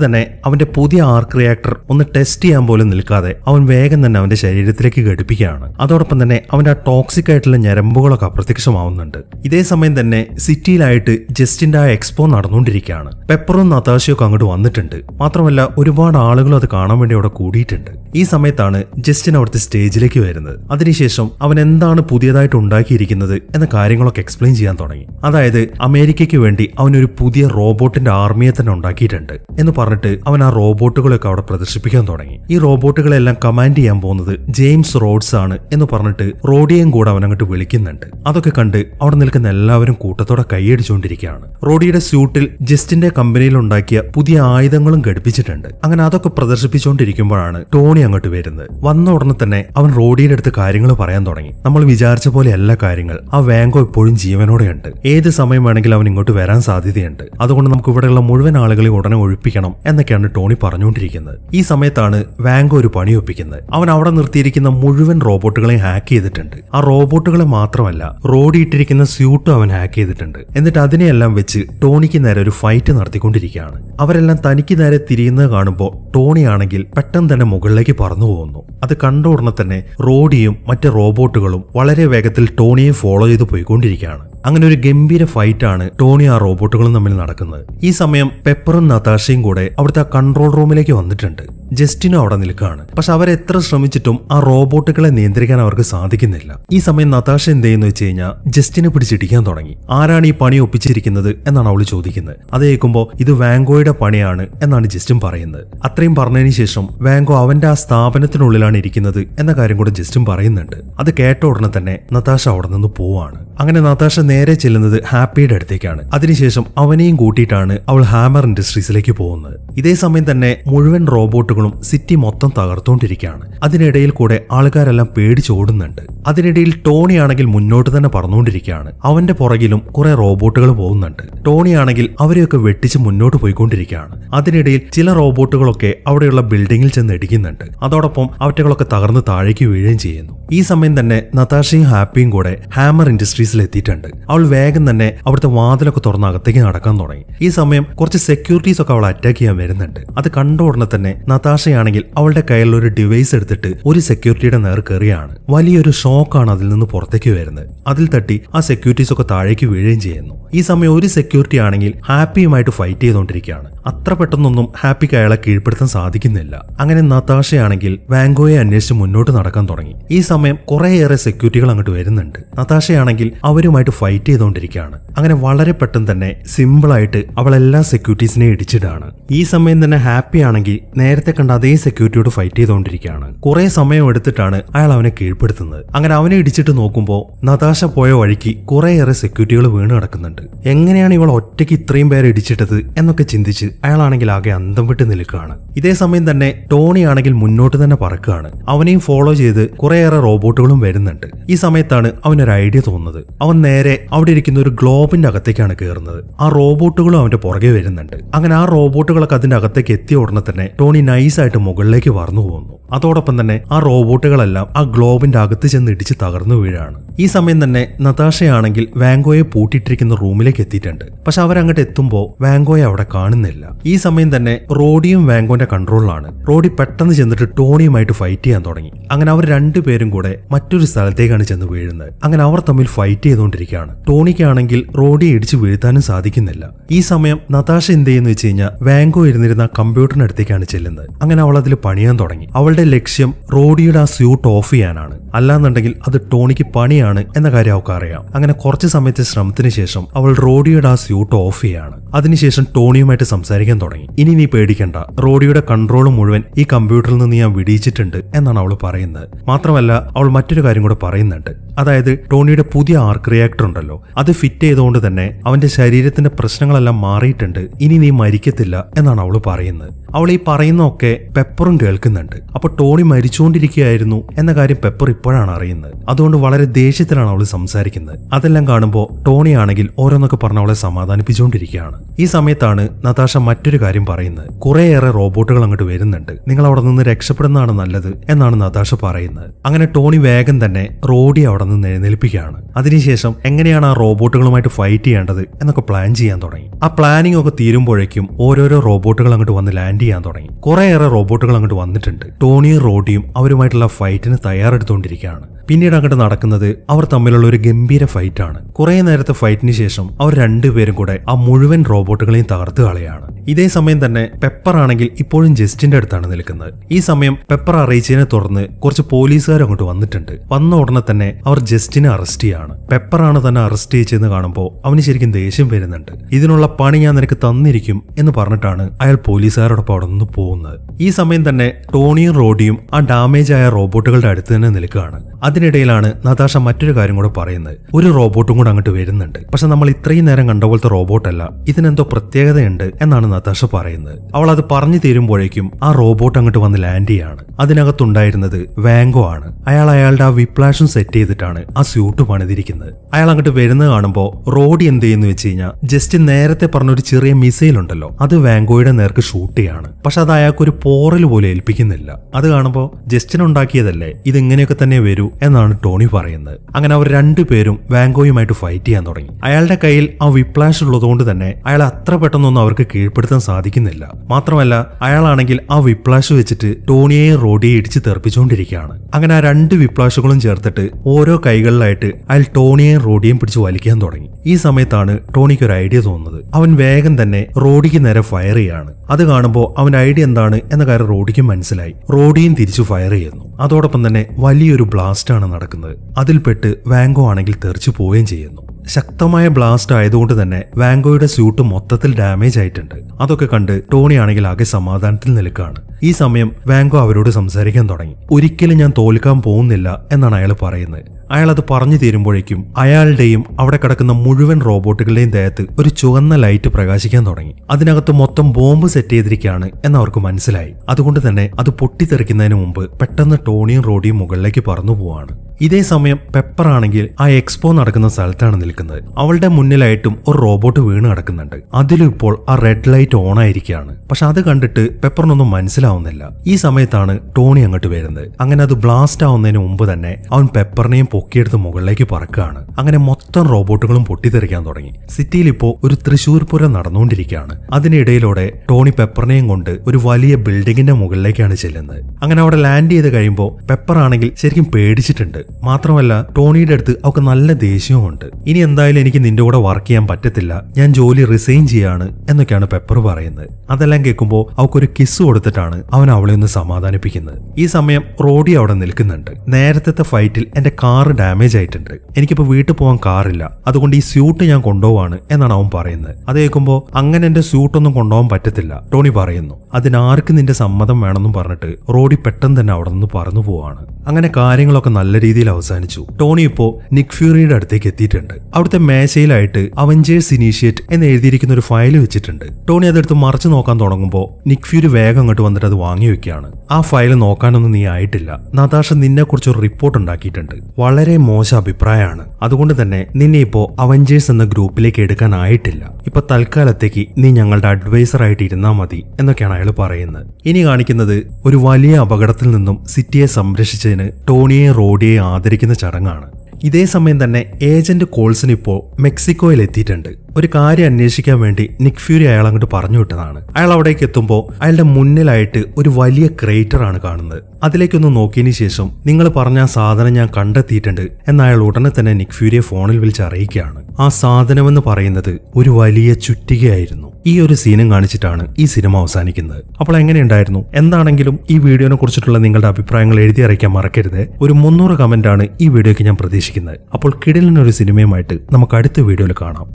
തന്നെ അവന്റെ പുതിയ ആർക്ക് റിയാക്ടർ ഒന്ന് ടെസ്റ്റ് ചെയ്യാൻ പോലും നിൽക്കാതെ അവൻ വേഗം തന്നെ അവന്റെ ശരീരം ശരീരത്തിലേക്ക് ഘടിപ്പിക്കുകയാണ് അതോടൊപ്പം തന്നെ അവന്റെ ആ ടോക്സിക് ആയിട്ടുള്ള ഞരമ്പുകളൊക്കെ അപ്രത്യക്ഷമാവുന്നുണ്ട് ഇതേ സമയം തന്നെ സിറ്റിയിലായിട്ട് ജസ്റ്റിന്റെ ആ എക്സ്പോ നടന്നുകൊണ്ടിരിക്കുകയാണ് പെപ്പറും നതാശയൊക്കെ അങ്ങോട്ട് വന്നിട്ടുണ്ട് മാത്രമല്ല ഒരുപാട് ആളുകൾ അത് കാണാൻ വേണ്ടി അവിടെ കൂടിയിട്ടുണ്ട് ഈ സമയത്താണ് ജസ്റ്റിൻ അവിടുത്തെ സ്റ്റേജിലേക്ക് വരുന്നത് അതിനുശേഷം അവൻ എന്താണ് പുതിയതായിട്ട് ഉണ്ടാക്കിയിരിക്കുന്നത് എന്ന കാര്യങ്ങളൊക്കെ എക്സ്പ്ലെയിൻ ചെയ്യാൻ തുടങ്ങി അതായത് അമേരിക്കയ്ക്ക് വേണ്ടി അവനൊരു പുതിയ റോബോട്ടിന്റെ ആർമിയെ തന്നെ ഉണ്ടാക്കിയിട്ടുണ്ട് എന്ന് പറഞ്ഞിട്ട് അവൻ ആ റോബോട്ടുകളൊക്കെ അവിടെ പ്രദർശിപ്പിക്കാൻ തുടങ്ങി ഈ റോബോട്ടുകളെല്ലാം കമാൻഡ് ചെയ്യാൻ പോകുന്നത് ജെയിംസ് റോഡ്സ് ആണ് എന്ന് പറഞ്ഞിട്ട് റോഡിയെയും കൂടെ അവനങ്ങോട്ട് അങ്ങോട്ട് വിളിക്കുന്നുണ്ട് അതൊക്കെ കണ്ട് അവിടെ നിൽക്കുന്ന എല്ലാവരും കൂട്ടത്തോടെ കൈയടിച്ചുകൊണ്ടിരിക്കുകയാണ് റോഡിയുടെ സ്യൂട്ടിൽ ജസ്റ്റിന്റെ കമ്പനിയിൽ ഉണ്ടാക്കിയ പുതിയ ആയുധങ്ങളും ഘടിപ്പിച്ചിട്ടുണ്ട് അങ്ങനെ അതൊക്കെ പ്രദർശിപ്പിച്ചുകൊണ്ടിരിക്കുമ്പോഴാണ് ടോണി അങ്ങോട്ട് വരുന്നത് വന്ന ഉടനെ തന്നെ അവൻ റോഡിയുടെ അടുത്ത് കാര്യങ്ങൾ പറയാൻ തുടങ്ങി നമ്മൾ വിചാരിച്ച പോലെ എല്ലാ കാര്യങ്ങൾ ആ വാങ്കോ ഇപ്പോഴും ജീവനോടെയുണ്ട് ഏത് സമയം വേണമെങ്കിലും അവൻ ഇങ്ങോട്ട് വരാൻ സാധ്യതയുണ്ട് അതുകൊണ്ട് നമുക്ക് ഇവിടെയുള്ള മുഴുവൻ ആളുകളെ ഉടനെ ഒഴിപ്പിക്കണം എന്നൊക്കെയാണ് ടോണി പറഞ്ഞുകൊണ്ടിരിക്കുന്നത് ഈ സമയത്താണ് വാങ്കോ ഒരു പണി ഒപ്പിക്കുന്നത് അവൻ അവിടെ നിർത്തിയിരിക്കുന്ന ഇട്ടിരിക്കുന്ന മുഴുവൻ റോബോട്ടുകളെ ഹാക്ക് ചെയ്തിട്ടുണ്ട് ആ റോബോട്ടുകളെ മാത്രമല്ല റോഡിൽ ഇട്ടിരിക്കുന്ന സ്യൂട്ടും അവൻ ഹാക്ക് ചെയ്തിട്ടുണ്ട് എന്നിട്ട് അതിനെയെല്ലാം വെച്ച് ടോണിക്ക് നേരെ ഒരു ഫൈറ്റ് നടത്തിക്കൊണ്ടിരിക്കുകയാണ് അവരെല്ലാം തനിക്ക് നേരെ തിരിയുന്നത് കാണുമ്പോൾ ടോണി ആണെങ്കിൽ പെട്ടെന്ന് തന്നെ മുകളിലേക്ക് പറന്നു പോകുന്നു അത് കണ്ട ഉടനെ തന്നെ റോഡിയും മറ്റ് റോബോട്ടുകളും വളരെ വേഗത്തിൽ ടോണിയെ ഫോളോ ചെയ്ത് പോയിക്കൊണ്ടിരിക്കുകയാണ് അങ്ങനെ ഒരു ഗംഭീര ഫൈറ്റാണ് ടോണി ആ റോബോട്ടുകളും തമ്മിൽ നടക്കുന്നത് ഈ സമയം പെപ്പറും നതാഷയും കൂടെ അവിടുത്തെ കൺട്രോൾ റൂമിലേക്ക് വന്നിട്ടുണ്ട് ജസ്റ്റിനും അവിടെ നിൽക്കുകയാണ് പക്ഷെ അവരെത്ര ശ്രമിച്ചിട്ടും ആ റോബോട്ടുകളെ നിയന്ത്രിക്കാൻ അവർക്ക് സാധിക്കുന്നില്ല ഈ സമയം നതാഷ എന്ത് ചെയ്യുന്നു വെച്ച് കഴിഞ്ഞാൽ ജസ്റ്റിനെ പിടിച്ചിടിക്കാൻ തുടങ്ങി ആരാണ് ഈ പണി ഒപ്പിച്ചിരിക്കുന്നത് എന്നാണ് അവൾ ചോദിക്കുന്നത് അത് കേൾക്കുമ്പോൾ ഇത് വാങ്കോയുടെ പണിയാണ് എന്നാണ് ജസ്റ്റിൻ പറയുന്നത് അത്രയും പറഞ്ഞതിന് ശേഷം വാങ്കോ അവന്റെ ആ സ്ഥാപനത്തിനുള്ളിലാണ് ഇരിക്കുന്നത് എന്ന കാര്യം കൂടെ ജസ്റ്റിൻ പറയുന്നുണ്ട് അത് കേട്ട ഉടനെ തന്നെ നതാഷ അവിടെ നിന്ന് പോവാണ് അങ്ങനെ നതാഷ നേരെ ചെല്ലുന്നത് ഹാപ്പിയുടെ അടുത്തേക്കാണ് അതിനുശേഷം അവനെയും കൂട്ടിയിട്ടാണ് അവൾ ഹാമർ ഇൻഡസ്ട്രീസിലേക്ക് പോകുന്നത് ഇതേ സമയം തന്നെ മുഴുവൻ റോബോട്ടുകളും സിറ്റി മൊത്തം തകർത്തുകൊണ്ടിരിക്കുകയാണ് അതിനിടയിൽ കൂടെ ആൾക്കാരെല്ലാം പേടിച്ചോടുന്നുണ്ട് അതിനിടയിൽ ടോണി ആണെങ്കിൽ മുന്നോട്ട് തന്നെ പറന്നുകൊണ്ടിരിക്കുകയാണ് അവന്റെ പുറകിലും കുറെ റോബോട്ടുകൾ പോകുന്നുണ്ട് ടോണി ആണെങ്കിൽ അവരെയൊക്കെ വെട്ടിച്ച് മുന്നോട്ട് പോയിക്കൊണ്ടിരിക്കുകയാണ് അതിനിടയിൽ ചില റോബോട്ടുകളൊക്കെ അവിടെയുള്ള ബിൽഡിങ്ങിൽ ചെന്ന് ഇടിക്കുന്നുണ്ട് അതോടൊപ്പം അവറ്റകളൊക്കെ തകർന്ന് താഴേക്ക് വീഴുകയും ചെയ്യുന്നു ഈ സമയം തന്നെ നതാഷയും ഹാപ്പിയും കൂടെ ഹാമർ ഇൻഡസ്ട്രീസിൽ എത്തിയിട്ടുണ്ട് അവൾ വേഗം തന്നെ അവിടുത്തെ വാതിലൊക്കെ തുറന്ന് അകത്തേക്ക് നടക്കാൻ തുടങ്ങി ഈ സമയം കുറച്ച് സെക്യൂരിറ്റീസ് ഒക്കെ അവൾ അറ്റാക്ക് ചെയ്യാൻ വരുന്നുണ്ട് അത് കണ്ട ഉടനെ തന്നെ നതാശയാണെങ്കിൽ അവളുടെ കയ്യിൽ ഒരു ഡിവൈസ് എടുത്തിട്ട് ഒരു സെക്യൂരിറ്റിയുടെ നേർ കയറിയാണ് വലിയൊരു ഷോക്കാണ് അതിൽ നിന്ന് പുറത്തേക്ക് വരുന്നത് അതിൽ തട്ടി ആ സെക്യൂരിറ്റീസ് ഒക്കെ താഴേക്ക് വീഴുകയും ചെയ്യുന്നു ഈ സമയം ഒരു സെക്യൂരിറ്റി ആണെങ്കിൽ ഹാപ്പിയുമായിട്ട് ഫൈറ്റ് ചെയ്തുകൊണ്ടിരിക്കുകയാണ് അത്ര പെട്ടെന്നൊന്നും ഹാപ്പിക്ക് അയാളെ കീഴ്പ്പെടുത്താൻ സാധിക്കുന്നില്ല അങ്ങനെ നതാശയാണെങ്കിൽ വാങ്കോയെ അന്വേഷിച്ച് മുന്നോട്ട് നടക്കാൻ തുടങ്ങി ഈ സമയം കുറേയേറെ സെക്യൂരിറ്റികൾ അങ്ങോട്ട് വരുന്നുണ്ട് നതാശയാണെങ്കിൽ അവരുമായിട്ട് ഫൈറ്റ് ചെയ്തുകൊണ്ടിരിക്കുകയാണ് അങ്ങനെ വളരെ പെട്ടെന്ന് തന്നെ സിമ്പിളായിട്ട് എല്ലാ സെക്യൂരിറ്റീസിനെ ഇടിച്ചിടാണ് ഈ സമയം തന്നെ ഹാപ്പി ആണെങ്കിൽ നേരത്തെ കണ്ട അതേ സെക്യൂരിറ്റിയോട് ഫൈറ്റ് ചെയ്തുകൊണ്ടിരിക്കുകയാണ് കുറെ സമയം എടുത്തിട്ടാണ് അയാൾ അവനെ കീഴ്പ്പെടുത്തുന്നത് അങ്ങനെ അവനെ ഇടിച്ചിട്ട് നോക്കുമ്പോൾ നതാശ പോയ വഴിക്ക് കുറേയേറെ സെക്യൂരിറ്റികൾ വീണ് കിടക്കുന്നുണ്ട് എങ്ങനെയാണ് ഇവൾ ഒറ്റയ്ക്ക് ഇത്രയും പേരെ ഇടിച്ചിട്ടത് എന്നൊക്കെ ചിന്തിച്ച് അയാളാണെങ്കിൽ ആകെ അന്തം വിട്ട് നിൽക്കുകയാണ് ഇതേ സമയം തന്നെ ടോണി ആണെങ്കിൽ മുന്നോട്ട് തന്നെ പറക്കുകയാണ് അവനെയും ഫോളോ ചെയ്ത് കുറേയേറെ റോബോട്ടുകളും വരുന്നുണ്ട് ഈ സമയത്താണ് അവനൊരു ഐഡിയ തോന്നുന്നത് അവൻ നേരെ അവിടെ ഇരിക്കുന്ന ഒരു ഗ്ലോബിന്റെ അകത്തേക്കാണ് കയറുന്നത് ആ റോബോട്ടുകളും അവന്റെ പുറകെ വരുന്നുണ്ട് അങ്ങനെ ആ റോബോട്ടുകളൊക്കെ അതിന്റെ അകത്തേക്ക് എത്തിയ ഉടനെ തന്നെ ടോണി നൈസായിട്ട് മുകളിലേക്ക് പറന്നു പോകുന്നു അതോടൊപ്പം തന്നെ ആ റോബോട്ടുകളെല്ലാം ആ ഗ്ലോബിന്റെ അകത്ത് ചെന്ന് ഇടിച്ച് തകർന്നു വീഴാണ് ഈ സമയം തന്നെ നതാഷയാണെങ്കിൽ വാങ്കോയെ പൂട്ടിയിട്ടിരിക്കുന്ന റൂമിലേക്ക് എത്തിയിട്ടുണ്ട് പക്ഷെ അവരങ്ങോട്ട് എത്തുമ്പോൾ വാങ്കോയെ അവിടെ കാണുന്നില്ല ഈ സമയം തന്നെ റോഡിയും വാങ്കോന്റെ കൺട്രോളിലാണ് റോഡി പെട്ടെന്ന് ചെന്നിട്ട് ടോണിയുമായിട്ട് ഫൈറ്റ് ചെയ്യാൻ തുടങ്ങി അങ്ങനെ അവർ രണ്ടുപേരും കൂടെ മറ്റൊരു സ്ഥലത്തേക്കാണ് ചെന്ന് വീഴുന്നത് അങ്ങനെ അവർ തമ്മിൽ ഫൈറ്റ് ചെയ്തുകൊണ്ടിരിക്കുകയാണ് തന്നെയാണ് ടോണിക്കാണെങ്കിൽ റോഡി ഇടിച്ചു വീഴ്ത്താനും സാധിക്കുന്നില്ല ഈ സമയം നതാഷ എന്ത് ചെയ്യുന്നു വെച്ച് കഴിഞ്ഞാൽ വാങ്കോ ഇരുന്നിരുന്ന കമ്പ്യൂട്ടറിനടുത്തേക്കാണ് ചെല്ലുന്നത് അങ്ങനെ അവൾ അതിൽ പണിയാൻ തുടങ്ങി അവളുടെ ലക്ഷ്യം റോഡിയുടെ ആ സ്യൂട്ട് ഓഫ് ചെയ്യാനാണ് അല്ലാന്നുണ്ടെങ്കിൽ അത് ടോണിക്ക് പണിയാണ് എന്ന കാര്യം അവൾക്ക് അറിയാം അങ്ങനെ കുറച്ച് സമയത്തെ ശ്രമത്തിന് ശേഷം അവൾ റോഡിയുടെ ആ സ്യൂട്ട് ഓഫ് ചെയ്യാണ് അതിനുശേഷം ടോണിയുമായിട്ട് സംസാരിക്കാൻ തുടങ്ങി ഇനി നീ പേടിക്കണ്ട റോഡിയുടെ കൺട്രോൾ മുഴുവൻ ഈ കമ്പ്യൂട്ടറിൽ നിന്ന് ഞാൻ വിടിയിച്ചിട്ടുണ്ട് എന്നാണ് അവൾ പറയുന്നത് മാത്രമല്ല അവൾ മറ്റൊരു കാര്യം കൂടെ പറയുന്നുണ്ട് അതായത് ടോണിയുടെ പുതിയ ആർക്ക് റിയാക്ടർ ഉണ്ട് ഉണ്ടല്ലോ അത് ഫിറ്റ് ചെയ്തുകൊണ്ട് തന്നെ അവന്റെ ശരീരത്തിന്റെ പ്രശ്നങ്ങളെല്ലാം മാറിയിട്ടുണ്ട് ഇനി നീ മരിക്കത്തില്ല എന്നാണ് അവൾ പറയുന്നത് അവൾ ഈ പറയുന്നൊക്കെ പെപ്പറും കേൾക്കുന്നുണ്ട് അപ്പോൾ ടോണി മരിച്ചുകൊണ്ടിരിക്കുകയായിരുന്നു എന്ന കാര്യം പെപ്പർ ഇപ്പോഴാണ് അറിയുന്നത് അതുകൊണ്ട് വളരെ ദേഷ്യത്തിലാണ് അവൾ സംസാരിക്കുന്നത് അതെല്ലാം കാണുമ്പോൾ ടോണി ആണെങ്കിൽ ഓരോന്നൊക്കെ പറഞ്ഞ അവളെ സമാധാനിപ്പിച്ചുകൊണ്ടിരിക്കുകയാണ് ഈ സമയത്താണ് നതാഷ മറ്റൊരു കാര്യം പറയുന്നത് കുറേയേറെ റോബോട്ടുകൾ അങ്ങോട്ട് വരുന്നുണ്ട് നിങ്ങൾ അവിടെ നിന്ന് രക്ഷപ്പെടുന്നതാണ് നല്ലത് എന്നാണ് നതാഷ പറയുന്നത് അങ്ങനെ ടോണി വേഗം തന്നെ റോഡി അവിടെ നിന്ന് നിലനിൽപ്പിക്കുകയാണ് അതിനുശേഷം എങ്ങനെയാണ് ആ റോബോട്ടുകളുമായിട്ട് ഫൈറ്റ് ചെയ്യേണ്ടത് എന്നൊക്കെ പ്ലാൻ ചെയ്യാൻ തുടങ്ങി ആ പ്ലാനിംഗ് ഒക്കെ തീരുമ്പോഴേക്കും ഓരോരോ റോബോട്ടുകൾ അങ്ങോട്ട് വന്ന് ലാൻഡ് ചെയ്യാൻ തുടങ്ങി കുറെയേറെ റോബോട്ടുകൾ അങ്ങോട്ട് വന്നിട്ടുണ്ട് ടോണിയും റോഡിയും അവരുമായിട്ടുള്ള ഫൈറ്റിന് തയ്യാറെടുത്തുകൊണ്ടിരിക്കുകയാണ് പിന്നീട് അങ്ങോട്ട് നടക്കുന്നത് അവർ തമ്മിലുള്ള ഒരു ഗംഭീര ഫൈറ്റാണ് കുറെ നേരത്തെ ഫൈറ്റിന് ശേഷം അവർ രണ്ടുപേരും കൂടെ ആ മുഴുവൻ റോബോട്ടുകളെയും തകർത്ത് കളയാണ് ഇതേ സമയം തന്നെ പെപ്പർ ആണെങ്കിൽ ഇപ്പോഴും ജസ്റ്റിന്റെ അടുത്താണ് നിൽക്കുന്നത് ഈ സമയം പെപ്പർ അറിയിച്ചതിനെ തുടർന്ന് കുറച്ച് പോലീസുകാർ അങ്ങോട്ട് വന്നിട്ടുണ്ട് വന്ന ഉടനെ തന്നെ അവർ ജസ്റ്റിനെ അറസ്റ്റ് ചെയ്യാണ് പെപ്പറാണ് തന്നെ അറസ്റ്റ് ചെയ്തെന്ന് കാണുമ്പോൾ അവന് ശരിക്കും ദേഷ്യം വരുന്നുണ്ട് ഇതിനുള്ള പണി ഞാൻ നിനക്ക് തന്നിരിക്കും എന്ന് പറഞ്ഞിട്ടാണ് അയാൾ പോലീസുകാരോടൊപ്പം അവിടെ നിന്ന് പോകുന്നത് ഈ സമയം തന്നെ ടോണിയും റോഡിയും ആ ഡാമേജ് ആയ റോബോട്ടുകളുടെ അടുത്ത് തന്നെ നിൽക്കുകയാണ് അത് അതിനിടയിലാണ് നതാഷ മറ്റൊരു കാര്യം കൂടെ പറയുന്നത് ഒരു റോബോട്ടും കൂടെ അങ്ങോട്ട് വരുന്നുണ്ട് പക്ഷെ നമ്മൾ ഇത്രയും നേരം കണ്ട പോലത്തെ റോബോട്ടല്ല ഇതിനെന്തോ പ്രത്യേകതയുണ്ട് എന്നാണ് നതാഷ പറയുന്നത് അവൾ അത് പറഞ്ഞു തീരുമ്പോഴേക്കും ആ റോബോട്ട് അങ്ങോട്ട് വന്ന് ലാൻഡ് ചെയ്യാണ് അതിനകത്തുണ്ടായിരുന്നത് വാങ്കോ ആണ് അയാൾ അയാളുടെ ആ വിപ്ലാഷൻ സെറ്റ് ചെയ്തിട്ടാണ് ആ സ്യൂട്ട് പണിതിരിക്കുന്നത് അയാൾ അങ്ങോട്ട് വരുന്നത് കാണുമ്പോൾ റോഡ് എന്ത് ചെയ്യുന്നു വെച്ച് കഴിഞ്ഞാൽ ജസ്റ്റ് നേരത്തെ പറഞ്ഞൊരു ചെറിയ മിസൈൽ ഉണ്ടല്ലോ അത് വാങ്കോയുടെ നേർക്ക് ഷൂട്ട് ചെയ്യാണ് പക്ഷെ അത് അയാൾക്ക് ഒരു പോറൽ പോലെ ഏൽപ്പിക്കുന്നില്ല അത് കാണുമ്പോൾ ജസ്റ്റിനുണ്ടാക്കിയതല്ലേ ഇതിങ്ങനെയൊക്കെ തന്നെ വരൂ എന്നാണ് ടോണി പറയുന്നത് അങ്ങനെ അവർ രണ്ടുപേരും വാങ്കോയുമായിട്ട് ഫൈറ്റ് ചെയ്യാൻ തുടങ്ങി അയാളുടെ കയ്യിൽ ആ വിപ്ലാഷ് ഉള്ളതുകൊണ്ട് തന്നെ അയാൾ അത്ര പെട്ടെന്നൊന്നും അവർക്ക് കീഴ്പ്പെടുത്താൻ സാധിക്കുന്നില്ല മാത്രമല്ല അയാളാണെങ്കിൽ ആ വിപ്ലാഷ് വെച്ചിട്ട് ടോണിയെ റോഡിയെ ഇടിച്ച് തെറിപ്പിച്ചുകൊണ്ടിരിക്കുകയാണ് അങ്ങനെ ആ രണ്ട് വിപ്ലാഷുകളും ചേർത്തിട്ട് ഓരോ കൈകളിലായിട്ട് അയാൾ ടോണിയെയും റോഡിയെയും പിടിച്ച് വലിക്കാൻ തുടങ്ങി ഈ സമയത്താണ് ടോണിക്ക് ഒരു ഐഡിയ തോന്നുന്നത് അവൻ വേഗം തന്നെ റോഡിക്ക് നേരെ ഫയർ ചെയ്യാണ് അത് കാണുമ്പോൾ അവന്റെ ഐഡിയ എന്താണ് എന്ന കാര്യം റോഡിക്ക് മനസ്സിലായി റോഡിയും തിരിച്ചു ഫയർ ചെയ്യുന്നു അതോടൊപ്പം തന്നെ വലിയൊരു ബ്ലാസ്റ്റ് ആണ് നടക്കുന്നത് അതിൽപ്പെട്ട് വാങ്കോ ആണെങ്കിൽ തെറിച്ചു പോവുകയും ചെയ്യുന്നു ശക്തമായ ബ്ലാസ്റ്റ് ആയതുകൊണ്ട് തന്നെ വാങ്കോയുടെ സ്യൂട്ട് മൊത്തത്തിൽ ഡാമേജ് ആയിട്ടുണ്ട് അതൊക്കെ കണ്ട് ടോണി ആണെങ്കിൽ ആകെ സമാധാനത്തിൽ നിൽക്കുകയാണ് ഈ സമയം വാങ്കോ അവരോട് സംസാരിക്കാൻ തുടങ്ങി ഒരിക്കലും ഞാൻ തോൽക്കാൻ പോകുന്നില്ല എന്നാണ് അയാൾ പറയുന്നത് അയാൾ അത് പറഞ്ഞു തീരുമ്പോഴേക്കും അയാളുടെയും അവിടെ കിടക്കുന്ന മുഴുവൻ റോബോട്ടുകളുടെയും ദേഹത്ത് ഒരു ചുവന്ന ലൈറ്റ് പ്രകാശിക്കാൻ തുടങ്ങി അതിനകത്ത് മൊത്തം ബോംബ് സെറ്റ് ചെയ്തിരിക്കുകയാണ് എന്ന് അവർക്ക് മനസ്സിലായി അതുകൊണ്ട് തന്നെ അത് പൊട്ടിത്തെറിക്കുന്നതിന് മുമ്പ് പെട്ടെന്ന് ടോണിയും റോഡിയും മുകളിലേക്ക് പറന്നു പോവാണ് ഇതേ സമയം പെപ്പർ ആണെങ്കിൽ ആ എക്സ്പോ നടക്കുന്ന സ്ഥലത്താണ് നിൽക്കുന്നത് നിൽക്കുന്നത് അവളുടെ മുന്നിലായിട്ടും ഒരു റോബോട്ട് വീണ് കിടക്കുന്നുണ്ട് അതിലും ഇപ്പോൾ ആ റെഡ് ലൈറ്റ് ഓൺ ആയിരിക്കുകയാണ് പക്ഷെ അത് കണ്ടിട്ട് പെപ്പറിനൊന്നും മനസ്സിലാവുന്നില്ല ഈ സമയത്താണ് ടോണി അങ്ങോട്ട് വരുന്നത് അങ്ങനെ അത് ബ്ലാസ്റ്റ് ആവുന്നതിന് മുമ്പ് തന്നെ അവൻ പെപ്പറിനെയും പൊക്കിയെടുത്ത് മുകളിലേക്ക് പറക്കുകയാണ് അങ്ങനെ മൊത്തം റോബോട്ടുകളും പൊട്ടിത്തെറിക്കാൻ തുടങ്ങി സിറ്റിയിൽ ഇപ്പോൾ ഒരു തൃശൂർ പുരം നടന്നുകൊണ്ടിരിക്കുകയാണ് അതിനിടയിലൂടെ ടോണി പെപ്പറിനെയും കൊണ്ട് ഒരു വലിയ ബിൽഡിങ്ങിന്റെ മുകളിലേക്കാണ് ചെല്ലുന്നത് അങ്ങനെ അവിടെ ലാൻഡ് ചെയ്ത് കഴിയുമ്പോൾ പെപ്പറാണെങ്കിൽ ശരിക്കും പേടിച്ചിട്ടുണ്ട് മാത്രമല്ല ടോണിയുടെ അടുത്ത് അവൾക്ക് നല്ല ദേഷ്യവും ഉണ്ട് ഇനി എന്തായാലും എനിക്ക് നിന്റെ കൂടെ വർക്ക് ചെയ്യാൻ പറ്റത്തില്ല ഞാൻ ജോലി റിസൈൻ ചെയ്യാണ് എന്നൊക്കെയാണ് പെപ്പർ പറയുന്നത് അതെല്ലാം കേൾക്കുമ്പോൾ അവക്കൊരു കിസ് കൊടുത്തിട്ടാണ് അവൻ അവളെ ഒന്ന് സമാധാനിപ്പിക്കുന്നത് ഈ സമയം റോഡി അവിടെ നിൽക്കുന്നുണ്ട് നേരത്തെ ഫൈറ്റിൽ എന്റെ കാർ ഡാമേജ് ആയിട്ടുണ്ട് എനിക്കിപ്പോ വീട്ടിൽ പോകാൻ കാറില്ല അതുകൊണ്ട് ഈ സ്യൂട്ട് ഞാൻ കൊണ്ടുപോവാണ് എന്നാണ് അവൻ പറയുന്നത് അത് കേൾക്കുമ്പോൾ അങ്ങനെ എന്റെ സ്യൂട്ടൊന്നും കൊണ്ടുപോകാൻ പറ്റത്തില്ല ടോണി പറയുന്നു അതിനാർക്ക് നിന്റെ സമ്മതം വേണമെന്നും പറഞ്ഞിട്ട് റോഡി പെട്ടെന്ന് തന്നെ അവിടെ നിന്ന് പറന്നു പോവാണ് അങ്ങനെ കാര്യങ്ങളൊക്കെ നല്ല രീതിയിൽ അവസാനിച്ചു ടോണി ഇപ്പോൾ നിക് ഫ്യൂറിയുടെ അടുത്തേക്ക് എത്തിയിട്ടുണ്ട് അവിടുത്തെ മേശയിലായിട്ട് അവഞ്ചേഴ്സ് ഇനീഷ്യേറ്റ് എന്ന് എഴുതിയിരിക്കുന്ന ഒരു ഫയൽ വെച്ചിട്ടുണ്ട് ടോണി അതെടുത്ത് മറച്ചു നോക്കാൻ തുടങ്ങുമ്പോൾ നിക് ഫ്യൂരി വേഗം അങ്ങോട്ട് വന്നിട്ട് അത് വാങ്ങി വെക്കുകയാണ് ആ ഫയൽ നോക്കാനൊന്നും നീ ആയിട്ടില്ല നതാഷ നിന്നെക്കുറിച്ച് ഒരു റിപ്പോർട്ട് ഉണ്ടാക്കിയിട്ടുണ്ട് വളരെ മോശം അഭിപ്രായമാണ് അതുകൊണ്ട് തന്നെ നിന്നെ ഇപ്പോ അവഞ്ചേഴ്സ് എന്ന ഗ്രൂപ്പിലേക്ക് എടുക്കാനായിട്ടില്ല ഇപ്പൊ തൽക്കാലത്തേക്ക് നീ ഞങ്ങളുടെ അഡ്വൈസർ ആയിട്ട് ഇരുന്നാൽ മതി എന്നൊക്കെയാണ് അയാൾ പറയുന്നത് ഇനി കാണിക്കുന്നത് ഒരു വലിയ അപകടത്തിൽ നിന്നും സിറ്റിയെ സംരക്ഷിച്ചതിന് ടോണിയെ റോഡിയെ ആദരിക്കുന്ന ചടങ്ങാണ് ഇതേ സമയം തന്നെ ഏജന്റ് കോൾസിനിപ്പോൾ ഇപ്പോൾ മെക്സിക്കോയിൽ എത്തിയിട്ടുണ്ട് ഒരു കാര്യം അന്വേഷിക്കാൻ വേണ്ടി നിക് ഫ്യൂരി അയാൾ അങ്ങോട്ട് പറഞ്ഞു വിട്ടതാണ് അയാൾ അവിടേക്ക് എത്തുമ്പോൾ അയാളുടെ മുന്നിലായിട്ട് ഒരു വലിയ ക്രേറ്റർ ആണ് കാണുന്നത് അതിലേക്കൊന്ന് നോക്കിയതിനു ശേഷം നിങ്ങൾ പറഞ്ഞ ആ സാധനം ഞാൻ കണ്ടെത്തിയിട്ടുണ്ട് എന്ന അയാൾ ഉടനെ തന്നെ നിക് ഫ്യൂരിയെ ഫോണിൽ വിളിച്ച് അറിയിക്കുകയാണ് ആ സാധനമെന്ന് പറയുന്നത് ഒരു വലിയ ചുറ്റികയായിരുന്നു ഈ ഒരു സീനും കാണിച്ചിട്ടാണ് ഈ സിനിമ അവസാനിക്കുന്നത് അപ്പോൾ എങ്ങനെയുണ്ടായിരുന്നു എന്താണെങ്കിലും ഈ വീഡിയോനെ കുറിച്ചിട്ടുള്ള നിങ്ങളുടെ അഭിപ്രായങ്ങൾ എഴുതി അറിയിക്കാൻ മറക്കരുത് ഒരു മുന്നൂറ് കമന്റാണ് ഈ വീഡിയോയ്ക്ക് ഞാൻ പ്രതീക്ഷിക്കുന്നത് അപ്പോൾ കിടിലിനൊരു സിനിമയുമായിട്ട് നമുക്ക് അടുത്ത വീഡിയോയിൽ കാണാം